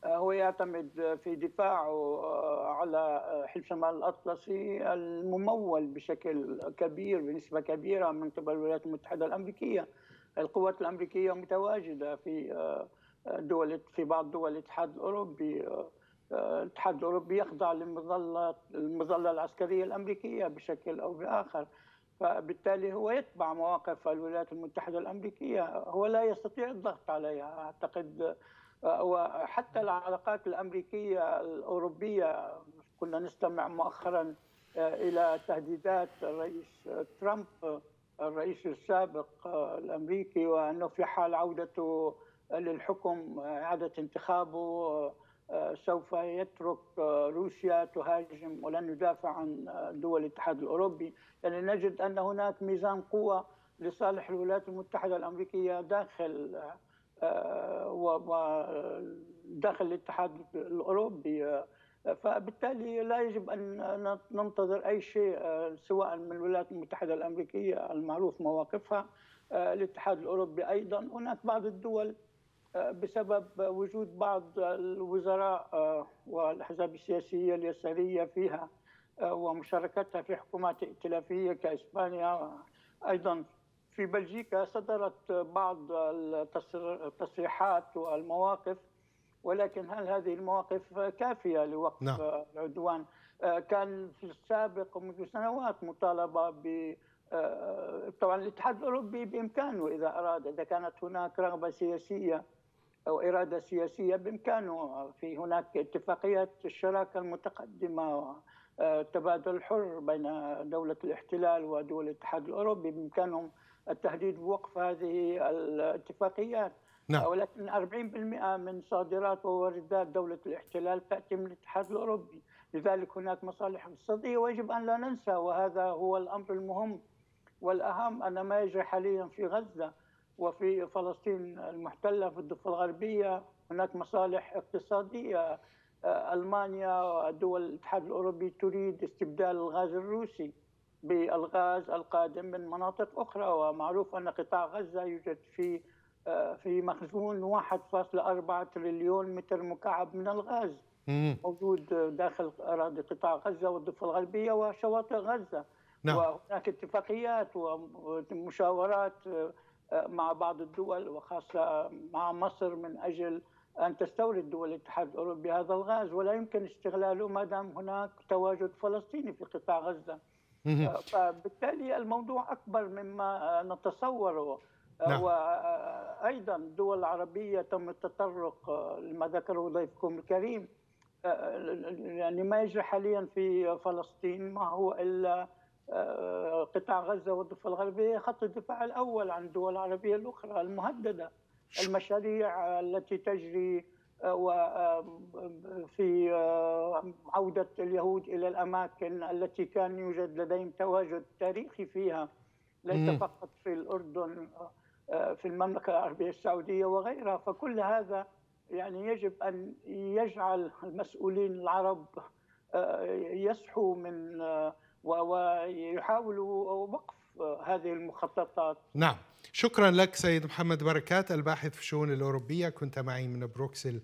آه، هو يعتمد في دفاعه على حلف شمال الاطلسي الممول بشكل كبير بنسبه كبيره من قبل الولايات المتحده الامريكيه القوات الامريكيه متواجده في دول في بعض دول الاتحاد الاوروبي الاتحاد الاوروبي يخضع للمظله المظله العسكريه الامريكيه بشكل او باخر فبالتالي هو يتبع مواقف الولايات المتحدة الأمريكية هو لا يستطيع الضغط عليها أعتقد آه، وحتى العلاقات الأمريكية الأوروبية كنا نستمع مؤخرا آه، إلى تهديدات الرئيس ترامب الرئيس السابق آه، الأمريكي وأنه في حال عودته للحكم إعادة انتخابه سوف يترك آه، روسيا تهاجم ولن يدافع عن آه، دول الاتحاد الاوروبي، يعني نجد ان هناك ميزان قوه لصالح الولايات المتحده الامريكيه داخل آه، وداخل الاتحاد الاوروبي فبالتالي لا يجب ان ننتظر اي شيء سواء من الولايات المتحده الامريكيه المعروف مواقفها الاتحاد الاوروبي ايضا هناك بعض الدول بسبب وجود بعض الوزراء آه، والاحزاب السياسيه اليساريه فيها آه، ومشاركتها في حكومات ائتلافيه كاسبانيا ايضا في بلجيكا صدرت بعض التصريحات والمواقف ولكن هل هذه المواقف كافيه لوقف نعم. العدوان؟ آه، كان في السابق منذ سنوات مطالبه ب طبعا الاتحاد الاوروبي بامكانه اذا اراد اذا كانت هناك رغبه سياسيه أو إرادة سياسية بإمكانه في هناك اتفاقيات الشراكة المتقدمة آه، تبادل الحر بين دولة الاحتلال ودول الاتحاد الأوروبي بإمكانهم التهديد بوقف هذه الاتفاقيات نعم. ولكن 40% من صادرات وواردات دولة الاحتلال تأتي من الاتحاد الأوروبي لذلك هناك مصالح اقتصادية ويجب أن لا ننسى وهذا هو الأمر المهم والأهم أن ما يجري حاليا في غزة وفي فلسطين المحتله في الضفه الغربيه هناك مصالح اقتصاديه آه، المانيا ودول الاتحاد الاوروبي تريد استبدال الغاز الروسي بالغاز القادم من مناطق اخرى ومعروف ان قطاع غزه يوجد في آه، في مخزون 1.4 تريليون متر مكعب من الغاز موجود داخل اراضي قطاع غزه والضفه الغربيه وشواطئ غزه نعم. وهناك اتفاقيات ومشاورات آه، مع بعض الدول وخاصه مع مصر من اجل ان تستورد دول الاتحاد الاوروبي هذا الغاز ولا يمكن استغلاله ما دام هناك تواجد فلسطيني في قطاع غزه. آه، فبالتالي الموضوع اكبر مما نتصوره آه، نعم. وايضا آه، الدول العربيه تم التطرق لما ذكره ضيفكم الكريم يعني ما يجري حاليا في فلسطين ما هو الا آه، قطاع غزة والضفة الغربية خط الدفاع الأول عن الدول العربية الأخرى المهددة المشاريع التي تجري آه، آه، في عودة اليهود إلى الأماكن التي كان يوجد لديهم تواجد تاريخي فيها ليس فقط في الأردن في المملكة العربية السعودية وغيرها فكل هذا يعني يجب أن يجعل المسؤولين العرب يصحوا من ويحاولوا وقف هذه المخططات نعم شكرا لك سيد محمد بركات الباحث في الشؤون الأوروبية كنت معي من بروكسل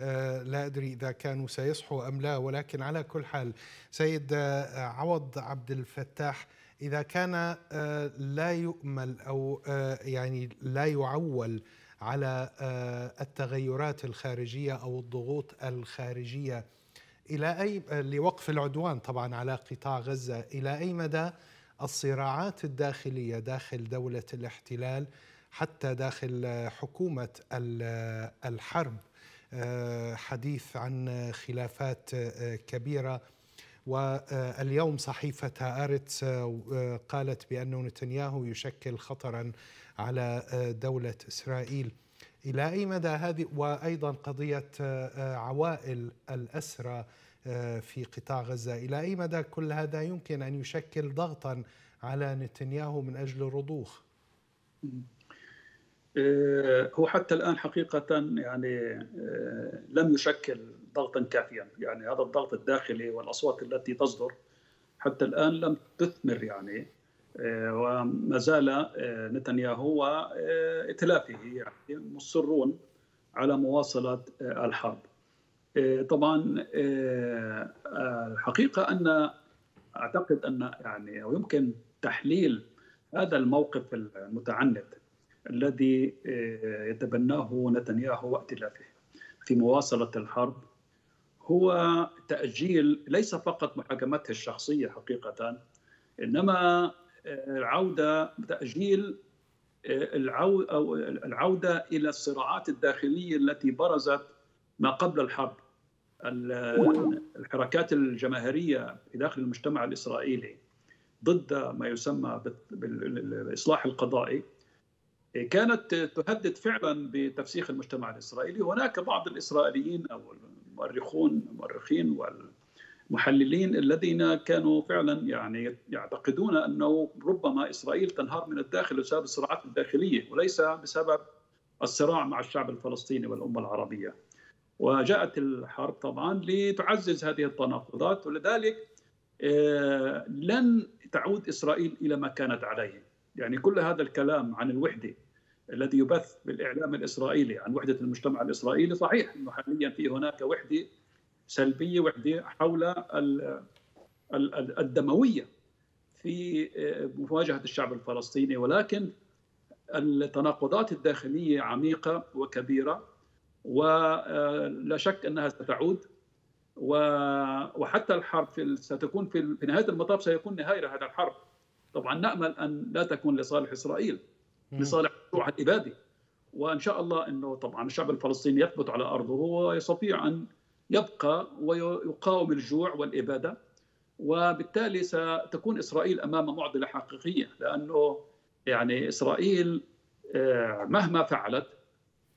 آه، لا أدري إذا كانوا سيصحوا أم لا ولكن على كل حال سيد آه، عوض عبد الفتاح إذا كان آه، لا يؤمل أو يعني لا يعول على التغيرات الخارجية أو الضغوط الخارجية إلى أي لوقف العدوان طبعا على قطاع غزة إلى أي مدى الصراعات الداخلية داخل دولة الاحتلال حتى داخل حكومة الحرب آه، حديث عن خلافات آه، كبيرة واليوم صحيفة أرتس آه، قالت بأن نتنياهو يشكل خطرا على دولة إسرائيل إلى أي مدى هذه وأيضا قضية آه، آه، عوائل الأسرى آه، في قطاع غزة إلى أي مدى كل هذا يمكن أن يشكل ضغطا على نتنياهو من أجل الرضوخ هو حتى الآن حقيقة يعني لم يشكل ضغطا كافيا يعني هذا الضغط الداخلي والأصوات التي تصدر حتى الآن لم تثمر يعني وما زال آه، نتنياهو وائتلافه يعني مصرون على مواصله آه، الحرب. آه، طبعا الحقيقه ان اعتقد ان يعني ويمكن يمكن تحليل هذا الموقف المتعنت الذي يتبناه نتنياهو وائتلافه في مواصله الحرب هو تاجيل ليس فقط محاكمته الشخصيه حقيقه انما العوده تاجيل آه، العوده او العوده الى الصراعات الداخليه التي برزت ما قبل الحرب الحركات الجماهيريه في داخل المجتمع الاسرائيلي ضد ما يسمى بالاصلاح القضائي آه، كانت تهدد فعلا بتفسيخ المجتمع الاسرائيلي هناك بعض الاسرائيليين او المؤرخون المؤرخين وال محللين الذين كانوا فعلا يعني يعتقدون انه ربما اسرائيل تنهار من الداخل بسبب الصراعات الداخليه وليس بسبب الصراع مع الشعب الفلسطيني والامه العربيه. وجاءت الحرب طبعا لتعزز هذه التناقضات ولذلك آه، لن تعود اسرائيل الى ما كانت عليه. يعني كل هذا الكلام عن الوحده الذي يبث بالاعلام الاسرائيلي عن وحده المجتمع الاسرائيلي صحيح انه حاليا في هناك وحده سلبيه وحده حول الدمويه في آه، مواجهه الشعب الفلسطيني ولكن التناقضات الداخليه عميقه وكبيره ولا آه، شك انها ستعود وحتى الحرب في ستكون في نهايه المطاف سيكون نهايه لهذا الحرب طبعا نامل ان لا تكون لصالح اسرائيل لصالح روح الاباده وان شاء الله انه طبعا الشعب الفلسطيني يثبت على ارضه ويستطيع ان يبقى ويقاوم الجوع والإبادة وبالتالي ستكون إسرائيل أمام معضلة حقيقية لأنه يعني إسرائيل آه، مهما فعلت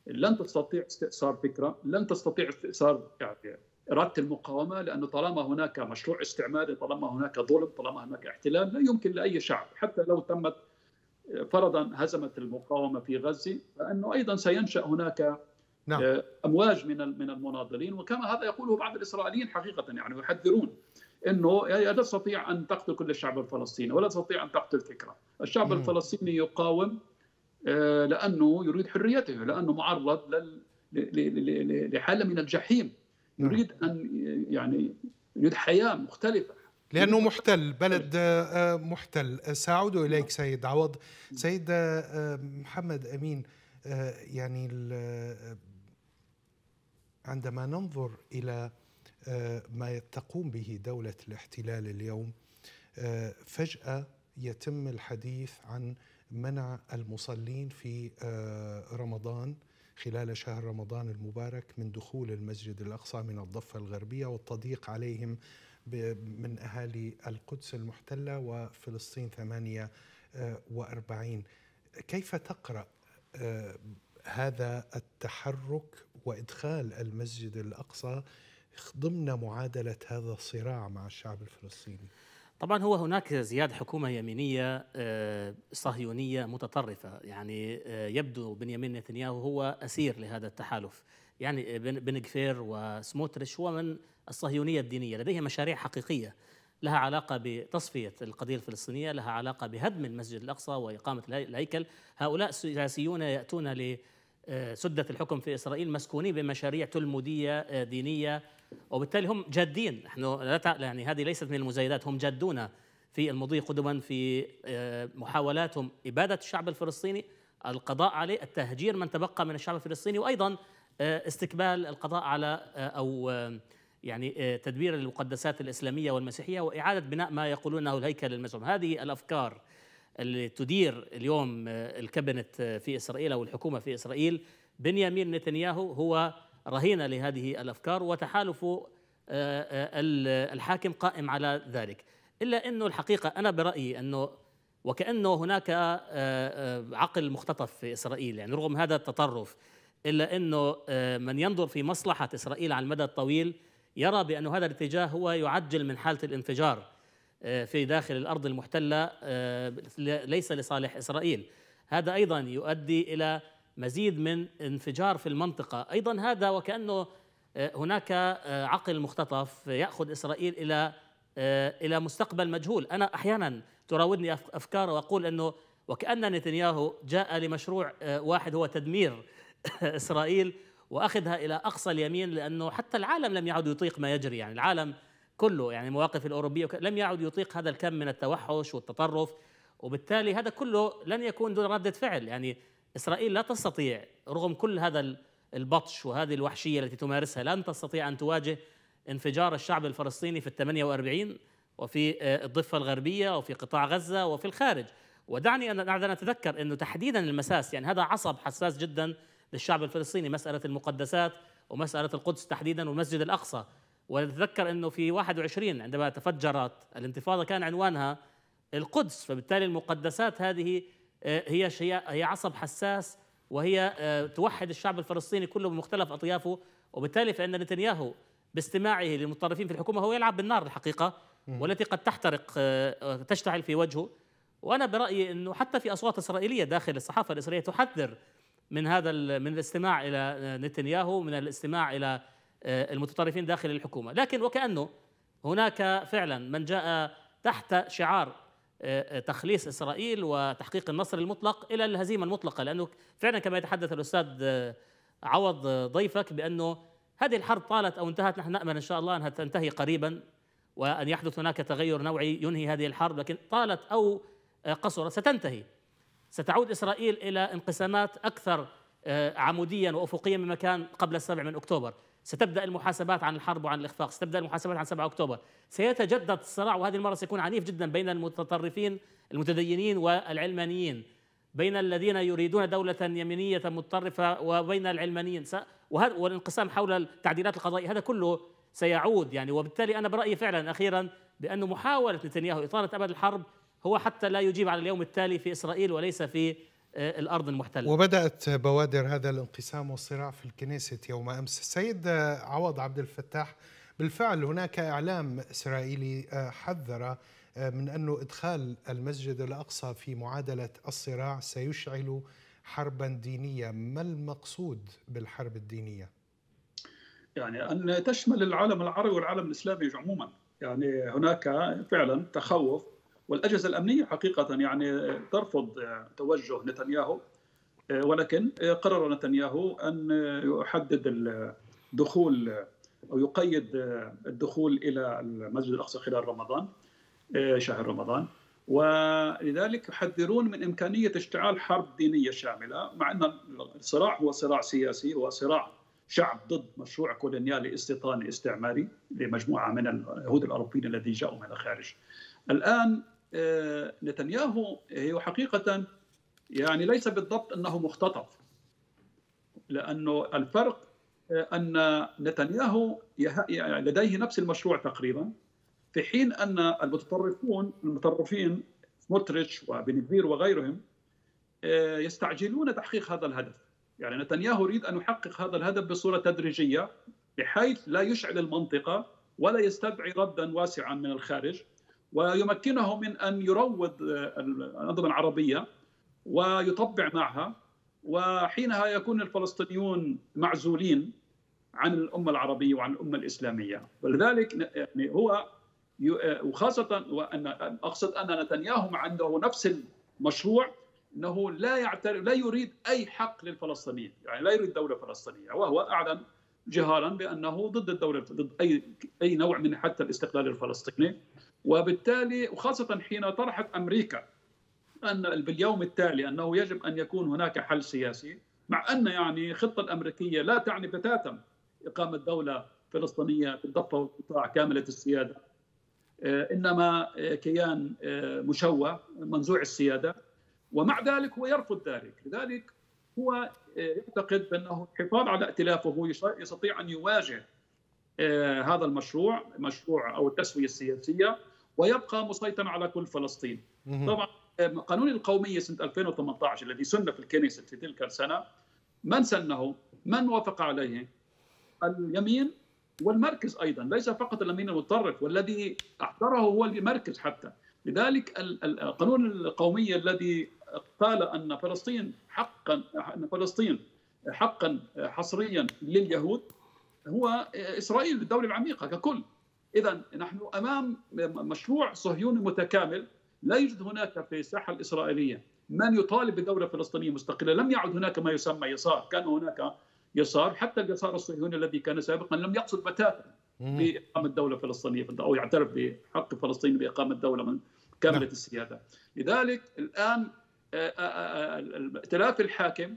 لن تستطيع استئثار فكرة لن تستطيع استئثار يعني إرادة المقاومة لأنه طالما هناك مشروع استعماري طالما هناك ظلم طالما هناك احتلال لا يمكن لأي شعب حتى لو تمت آه، فرضا هزمت المقاومة في غزة فأنه أيضا سينشأ هناك نعم. آه، امواج من من المناضلين وكما هذا يقوله بعض الاسرائيليين حقيقه يعني يحذرون انه يعني لا تستطيع ان تقتل كل الشعب الفلسطيني ولا تستطيع ان تقتل فكره، الشعب مم. الفلسطيني يقاوم آه، لانه يريد حريته، لانه معرض لل... لحاله من الجحيم، يريد ان يعني يريد حياه مختلفه لأنه محتل بلد آه، محتل سأعود إليك نعم. سيد عوض سيد محمد أمين يعني عندما ننظر إلى آه، ما تقوم به دولة الاحتلال اليوم آه، فجأة يتم الحديث عن منع المصلين في آه، رمضان خلال شهر رمضان المبارك من دخول المسجد الأقصى من الضفة الغربية والتضييق عليهم من أهالي القدس المحتلة وفلسطين 48 كيف تقرأ هذا التحرك وادخال المسجد الاقصى ضمن معادله هذا الصراع مع الشعب الفلسطيني. طبعا هو هناك زياد حكومه يمينيه آه، صهيونيه متطرفه، يعني آه، يبدو بنيامين نتنياهو هو اسير لهذا التحالف. يعني آه، بن غفير وسموتريش هو من الصهيونيه الدينيه، لديه مشاريع حقيقيه لها علاقه بتصفيه القضيه الفلسطينيه، لها علاقه بهدم المسجد الاقصى واقامه الهيكل، هؤلاء السياسيون ياتون ل آه، سدة الحكم في إسرائيل مسكونين بمشاريع تلمودية آه، دينية وبالتالي هم جادين نحن لا يعني هذه ليست من المزايدات هم جادون في المضي قدما في آه، محاولاتهم إبادة الشعب الفلسطيني القضاء عليه التهجير من تبقى من الشعب الفلسطيني وأيضا استكمال القضاء على أو يعني تدبير المقدسات الإسلامية والمسيحية وإعادة بناء ما يقولونه الهيكل المزعوم هذه الأفكار اللي تدير اليوم آه، الكابينت آه، في اسرائيل او الحكومه في اسرائيل بنيامين نتنياهو هو رهينه لهذه الافكار وتحالف آه، الحاكم قائم على ذلك الا انه الحقيقه انا برايي انه وكانه هناك عقل مختطف في اسرائيل يعني رغم هذا التطرف الا انه من ينظر في مصلحه اسرائيل على المدى الطويل يرى بأن هذا الاتجاه هو يعجل من حاله الانفجار آه، في داخل الارض المحتله آه، ليس لصالح اسرائيل هذا ايضا يؤدي الى مزيد من انفجار في المنطقه ايضا هذا وكانه آه، هناك عقل مختطف ياخذ اسرائيل الى الى مستقبل مجهول انا احيانا تراودني افكار واقول انه وكان نتنياهو جاء لمشروع واحد هو تدمير اسرائيل واخذها الى اقصى اليمين لانه حتى العالم لم يعد يطيق ما يجري يعني العالم كله يعني المواقف الاوروبيه لم يعد يطيق هذا الكم من التوحش والتطرف وبالتالي هذا كله لن يكون دون رده فعل يعني اسرائيل لا تستطيع رغم كل هذا البطش وهذه الوحشيه التي تمارسها لن تستطيع ان تواجه انفجار الشعب الفلسطيني في ال 48 وفي آه، الضفه الغربيه وفي قطاع غزه وفي الخارج ودعني ان نتذكر انه تحديدا المساس يعني هذا عصب حساس جدا للشعب الفلسطيني مساله المقدسات ومساله القدس تحديدا والمسجد الاقصى ونتذكر انه في 21 عندما تفجرت الانتفاضه كان عنوانها القدس فبالتالي المقدسات هذه آه، هي شيء هي عصب حساس وهي آه، توحد الشعب الفلسطيني كله بمختلف اطيافه وبالتالي فان نتنياهو باستماعه للمتطرفين في الحكومه هو يلعب بالنار الحقيقه والتي قد تحترق آه، تشتعل في وجهه وانا برايي انه حتى في اصوات اسرائيليه داخل الصحافه الاسرائيليه تحذر من هذا من الاستماع الى نتنياهو من الاستماع الى آه، المتطرفين داخل الحكومه، لكن وكانه هناك فعلا من جاء تحت شعار آه، آه، تخليص اسرائيل وتحقيق النصر المطلق الى الهزيمه المطلقه لانه فعلا كما يتحدث الاستاذ عوض ضيفك بانه هذه الحرب طالت او انتهت نحن نامل ان شاء الله انها تنتهي قريبا وان يحدث هناك تغير نوعي ينهي هذه الحرب لكن طالت او قصرت ستنتهي ستعود اسرائيل الى انقسامات اكثر عموديا وافقيا مما كان قبل السابع من اكتوبر ستبدا المحاسبات عن الحرب وعن الاخفاق، ستبدا المحاسبات عن 7 اكتوبر، سيتجدد الصراع وهذه المره سيكون عنيف جدا بين المتطرفين المتدينين والعلمانيين، بين الذين يريدون دولة يمينية متطرفة وبين العلمانيين والانقسام حول التعديلات القضائية هذا كله سيعود يعني وبالتالي أنا برأيي فعلا أخيرا بأن محاولة نتنياهو إطالة أبد الحرب هو حتى لا يجيب على اليوم التالي في إسرائيل وليس في آه، الارض المحتله. وبدات بوادر هذا الانقسام والصراع في الكنيسة يوم امس، السيد عوض عبد الفتاح بالفعل هناك اعلام اسرائيلي آه، حذر آه، من انه ادخال المسجد الاقصى في معادله الصراع سيشعل حربا دينيه، ما المقصود بالحرب الدينيه؟ يعني ان تشمل العالم العربي والعالم الاسلامي عموما، يعني هناك فعلا تخوف والاجهزه الامنيه حقيقه يعني ترفض توجه نتنياهو ولكن قرر نتنياهو ان يحدد الدخول او يقيد الدخول الى المسجد الاقصى خلال رمضان شهر رمضان ولذلك يحذرون من امكانيه اشتعال حرب دينيه شامله مع ان الصراع هو صراع سياسي هو صراع شعب ضد مشروع كولونيالي استيطاني استعماري لمجموعه من اليهود الاوروبيين الذين جاءوا من الخارج. الان آه، نتنياهو هي آه، حقيقة يعني ليس بالضبط أنه مختطف لأنه الفرق آه، أن نتنياهو يعني لديه نفس المشروع تقريبا في حين أن المتطرفون المتطرفين سموتريتش وبنفير وغيرهم يستعجلون تحقيق هذا الهدف يعني نتنياهو يريد أن يحقق هذا الهدف بصورة تدريجية بحيث لا يشعل المنطقة ولا يستدعي ردا واسعا من الخارج ويمكنه من ان يروض آه، الانظمه العربيه ويطبع معها وحينها يكون الفلسطينيون معزولين عن الامه العربيه وعن الامه الاسلاميه ولذلك يعني هو آه، وخاصه وان اقصد ان نتنياهو عنده نفس المشروع انه لا يعترف لا يريد اي حق للفلسطينيين يعني لا يريد دوله فلسطينيه وهو اعلن جهارا بانه ضد الدوله ضد اي اي نوع من حتى الاستقلال الفلسطيني وبالتالي وخاصة حين طرحت أمريكا أن باليوم التالي أنه يجب أن يكون هناك حل سياسي مع أن يعني الخطة الأمريكية لا تعني بتاتا إقامة دولة فلسطينية في الضفة والقطاع كاملة السيادة آه، إنما آه، كيان آه، مشوه منزوع السيادة ومع ذلك هو يرفض ذلك لذلك هو يعتقد بأنه الحفاظ على ائتلافه يستطيع أن يواجه هذا المشروع مشروع أو التسوية السياسية ويبقى مسيطر على كل فلسطين طبعا قانون القومية سنة 2018 الذي سن في الكنيسة في تلك السنة من سنه؟ من وافق عليه؟ اليمين والمركز أيضا ليس فقط اليمين المتطرف والذي أحضره هو المركز حتى لذلك القانون القومية الذي قال أن فلسطين حقا أن فلسطين حقا حصريا لليهود هو إسرائيل الدولة العميقة ككل اذا نحن امام مشروع صهيوني متكامل لا يوجد هناك في الساحه الاسرائيليه من يطالب بدوله فلسطينيه مستقله، لم يعد هناك ما يسمى يسار، كان هناك يسار حتى اليسار الصهيوني الذي كان سابقا لم يقصد بتاتا باقامه دوله فلسطينيه او يعترف بحق فلسطين باقامه دوله من كامله نعم. السياده. لذلك الان آه، آه، آه، الائتلاف الحاكم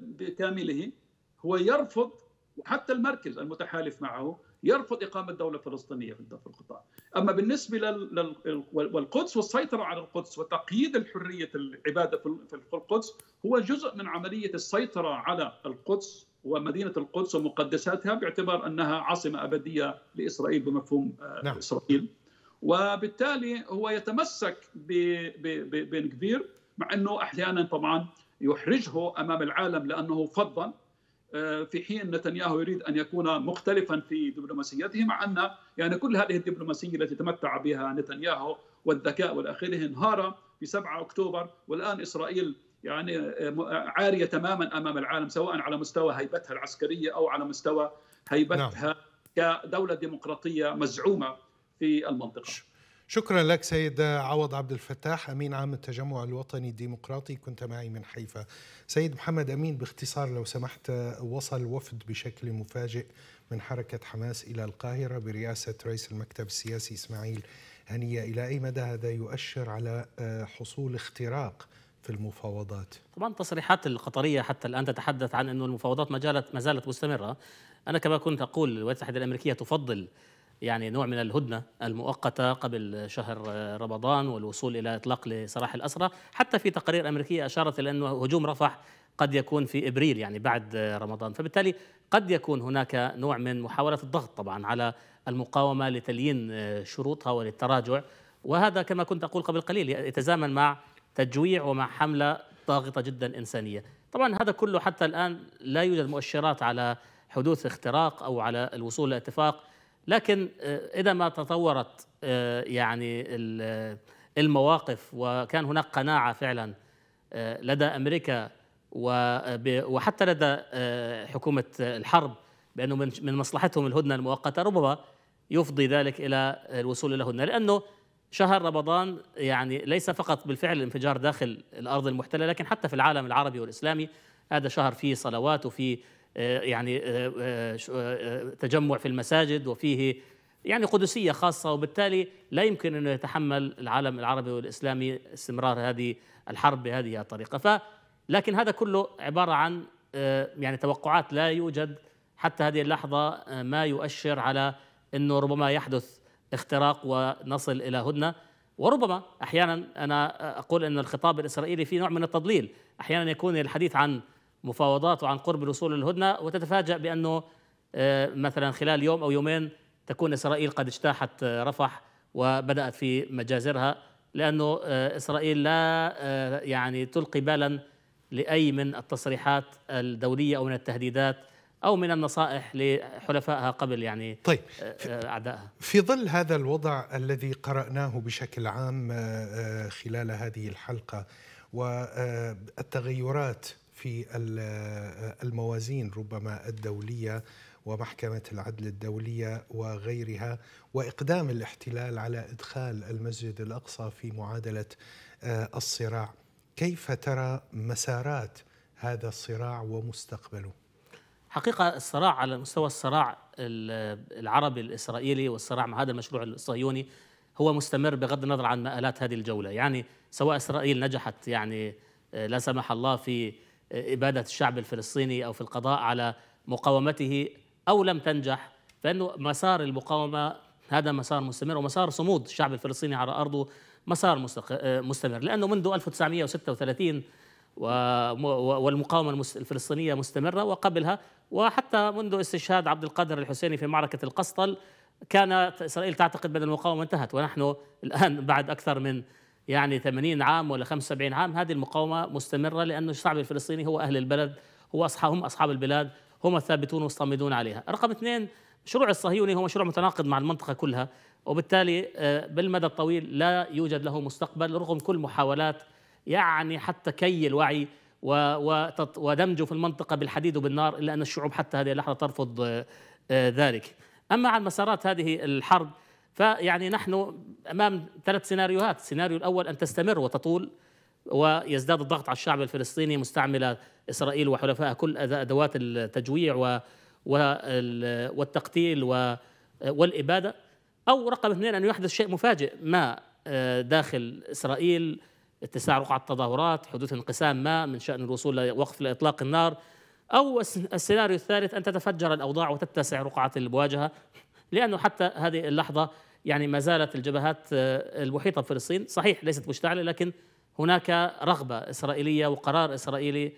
بكامله هو يرفض وحتى المركز المتحالف معه يرفض اقامه دوله فلسطينيه في القطاع. اما بالنسبه للقدس والسيطره على القدس وتقييد الحريه العباده في القدس هو جزء من عمليه السيطره على القدس ومدينه القدس ومقدساتها باعتبار انها عاصمه ابديه لاسرائيل بمفهوم آه، نعم. اسرائيل. وبالتالي هو يتمسك بن كبير مع انه احيانا طبعا يحرجه امام العالم لانه فضل آه، في حين نتنياهو يريد ان يكون مختلفا في دبلوماسيته مع ان يعني كل هذه الدبلوماسيه التي تمتع بها نتنياهو والذكاء والاخره انهار في 7 اكتوبر والان اسرائيل يعني آه، آه، عاريه تماما امام العالم سواء على مستوى هيبتها العسكريه او على مستوى نعم. هيبتها نعم. كدوله ديمقراطيه مزعومه في المنطقه. شكرا لك سيد عوض عبد الفتاح امين عام التجمع الوطني الديمقراطي كنت معي من حيفا. سيد محمد امين باختصار لو سمحت وصل وفد بشكل مفاجئ من حركه حماس الى القاهره برئاسه رئيس المكتب السياسي اسماعيل هنيه، الى اي مدى هذا يؤشر على آه، حصول اختراق في المفاوضات؟ طبعا التصريحات القطريه حتى الان تتحدث عن انه المفاوضات ما زالت مستمره. انا كما كنت اقول الولايات المتحده الامريكيه تفضل يعني نوع من الهدنة المؤقتة قبل شهر رمضان والوصول إلى إطلاق لسراح الأسرى حتى في تقارير أمريكية أشارت إلى أنه هجوم رفح قد يكون في إبريل يعني بعد رمضان فبالتالي قد يكون هناك نوع من محاولة الضغط طبعا على المقاومة لتليين شروطها وللتراجع وهذا كما كنت أقول قبل قليل يتزامن مع تجويع ومع حملة ضاغطة جدا إنسانية طبعا هذا كله حتى الآن لا يوجد مؤشرات على حدوث اختراق أو على الوصول لاتفاق لكن آه، إذا ما تطورت آه، يعني آه، المواقف وكان هناك قناعة فعلا لدى أمريكا وحتى لدى حكومة الحرب بأنه من مصلحتهم الهدنة المؤقتة ربما يفضي ذلك إلى الوصول إلى هدنة لأنه شهر رمضان يعني ليس فقط بالفعل الانفجار داخل الأرض المحتلة لكن حتى في العالم العربي والإسلامي هذا شهر فيه صلوات وفيه آه، يعني آه، آه، تجمع في المساجد وفيه يعني قدسية خاصة وبالتالي لا يمكن أن يتحمل العالم العربي والإسلامي استمرار هذه الحرب بهذه الطريقة ف لكن هذا كله عبارة عن يعني توقعات لا يوجد حتى هذه اللحظة ما يؤشر على أنه ربما يحدث اختراق ونصل إلى هدنة وربما أحيانا أنا أقول أن الخطاب الإسرائيلي فيه نوع من التضليل أحيانا يكون الحديث عن مفاوضات وعن قرب الوصول للهدنه وتتفاجأ بانه آه، مثلا خلال يوم او يومين تكون اسرائيل قد اجتاحت آه، رفح وبدات في مجازرها لانه آه، اسرائيل لا يعني تلقي بالا لاي من التصريحات الدوليه او من التهديدات او من النصائح لحلفائها قبل يعني طيب اعدائها في ظل هذا الوضع الذي قراناه بشكل عام خلال هذه الحلقه والتغيرات في الموازين ربما الدوليه ومحكمه العدل الدوليه وغيرها واقدام الاحتلال على ادخال المسجد الاقصى في معادله آه، الصراع كيف ترى مسارات هذا الصراع ومستقبله حقيقة الصراع على مستوى الصراع العربي الإسرائيلي والصراع مع هذا المشروع الصهيوني هو مستمر بغض النظر عن مآلات هذه الجولة يعني سواء إسرائيل نجحت يعني آه، لا سمح الله في إبادة الشعب الفلسطيني أو في القضاء على مقاومته أو لم تنجح فإنه مسار المقاومة هذا مسار مستمر ومسار صمود الشعب الفلسطيني على أرضه مسار مستمر لأنه منذ 1936 والمقاومة الفلسطينية مستمرة وقبلها وحتى منذ استشهاد عبد القادر الحسيني في معركة القسطل كانت إسرائيل تعتقد بأن المقاومة انتهت ونحن الآن بعد أكثر من يعني 80 عام ولا 75 عام هذه المقاومه مستمره لانه الشعب الفلسطيني هو اهل البلد هو اصحاب هم اصحاب البلاد هم الثابتون والصامدون عليها. رقم اثنين مشروع الصهيوني هو مشروع متناقض مع المنطقه كلها وبالتالي آه، بالمدى الطويل لا يوجد له مستقبل رغم كل محاولات يعني حتى كي الوعي ودمجه في المنطقه بالحديد وبالنار الا ان الشعوب حتى هذه اللحظه ترفض آه، آه، ذلك. اما عن مسارات هذه الحرب فيعني نحن امام ثلاث سيناريوهات، السيناريو الاول ان تستمر وتطول ويزداد الضغط على الشعب الفلسطيني مستعمله اسرائيل وحلفائها كل ادوات التجويع و والتقتيل والاباده او رقم اثنين ان يحدث شيء مفاجئ ما آه، داخل اسرائيل اتساع رقعة التظاهرات حدوث انقسام ما من شأن الوصول لوقف لإطلاق النار أو السيناريو الثالث أن تتفجر الأوضاع وتتسع رقعة المواجهة لأنه حتى هذه اللحظة يعني ما زالت الجبهات آه، المحيطة بفلسطين صحيح ليست مشتعلة لكن هناك رغبة إسرائيلية وقرار إسرائيلي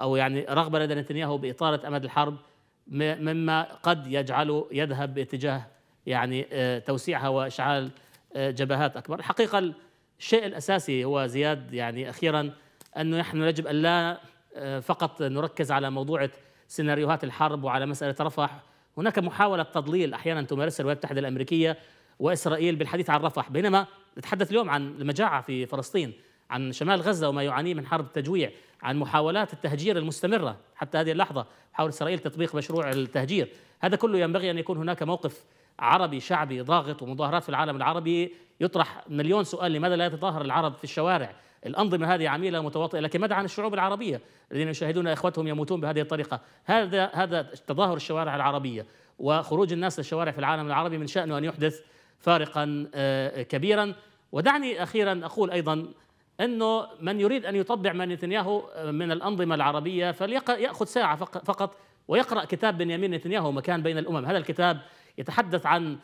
أو يعني رغبة لدى نتنياهو بإطالة أمد الحرب مما قد يجعله يذهب باتجاه يعني آه، توسيعها وإشعال آه، جبهات أكبر الحقيقة الشيء الأساسي هو زياد يعني أخيرا أنه نحن يجب أن لا فقط نركز على موضوع سيناريوهات الحرب وعلى مسألة رفح هناك محاولة تضليل أحيانا تمارسها الولايات المتحدة الأمريكية وإسرائيل بالحديث عن رفح بينما نتحدث اليوم عن المجاعة في فلسطين عن شمال غزة وما يعانيه من حرب تجويع عن محاولات التهجير المستمرة حتى هذه اللحظة حاول إسرائيل تطبيق مشروع التهجير هذا كله ينبغي أن يكون هناك موقف عربي شعبي ضاغط ومظاهرات في العالم العربي يطرح مليون سؤال لماذا لا يتظاهر العرب في الشوارع الأنظمة هذه عميلة متواطئة لكن ماذا عن الشعوب العربية الذين يشاهدون إخوتهم يموتون بهذه الطريقة هذا هذا تظاهر الشوارع العربية وخروج الناس للشوارع في العالم العربي من شأنه أن يحدث فارقا آه، كبيرا ودعني أخيرا أقول أيضا أنه من يريد أن يطبع ما نتنياهو آه، من الأنظمة العربية فليأخذ ساعة فقط ويقرأ كتاب بنيامين نتنياهو مكان بين الأمم هذا الكتاب يتحدث عن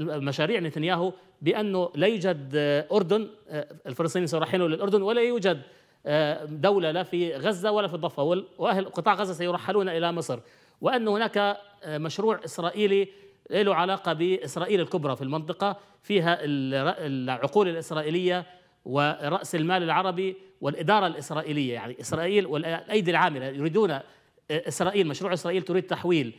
مشاريع نتنياهو بانه لا يوجد اردن الفلسطينيين سيرحلوا للاردن ولا يوجد دوله لا في غزه ولا في الضفه واهل قطاع غزه سيرحلون الى مصر وان هناك مشروع اسرائيلي له علاقه باسرائيل الكبرى في المنطقه فيها العقول الاسرائيليه وراس المال العربي والاداره الاسرائيليه يعني اسرائيل والايدي العامله يريدون اسرائيل مشروع اسرائيل تريد تحويل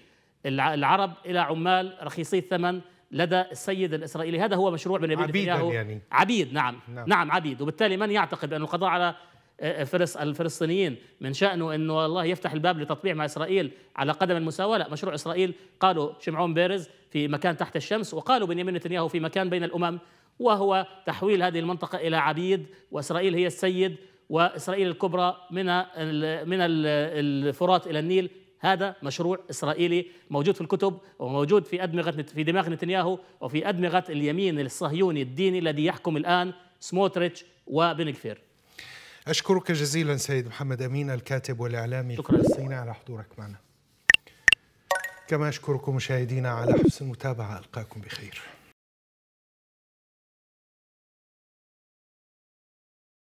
العرب الى عمال رخيصي الثمن لدى السيد الاسرائيلي هذا هو مشروع بنيامين نتنياهو يعني. عبيد نعم. نعم نعم عبيد وبالتالي من يعتقد ان القضاء على آه، آه، فرس الفلسطينيين من شأنه أنه والله يفتح الباب لتطبيع مع إسرائيل على قدم المساواة لا مشروع إسرائيل قالوا شمعون بيرز في مكان تحت الشمس وقالوا بنيامين نتنياهو في مكان بين الأمم وهو تحويل هذه المنطقة إلى عبيد وإسرائيل هي السيد وإسرائيل الكبرى من من الفرات إلى النيل هذا مشروع إسرائيلي موجود في الكتب وموجود في أدمغة في دماغ نتنياهو وفي أدمغة اليمين الصهيوني الديني الذي يحكم الآن سموتريتش وبن أشكرك جزيلا سيد محمد أمين الكاتب والإعلامي الفلسطيني على حضورك معنا كما أشكركم مشاهدينا على حسن المتابعة ألقاكم بخير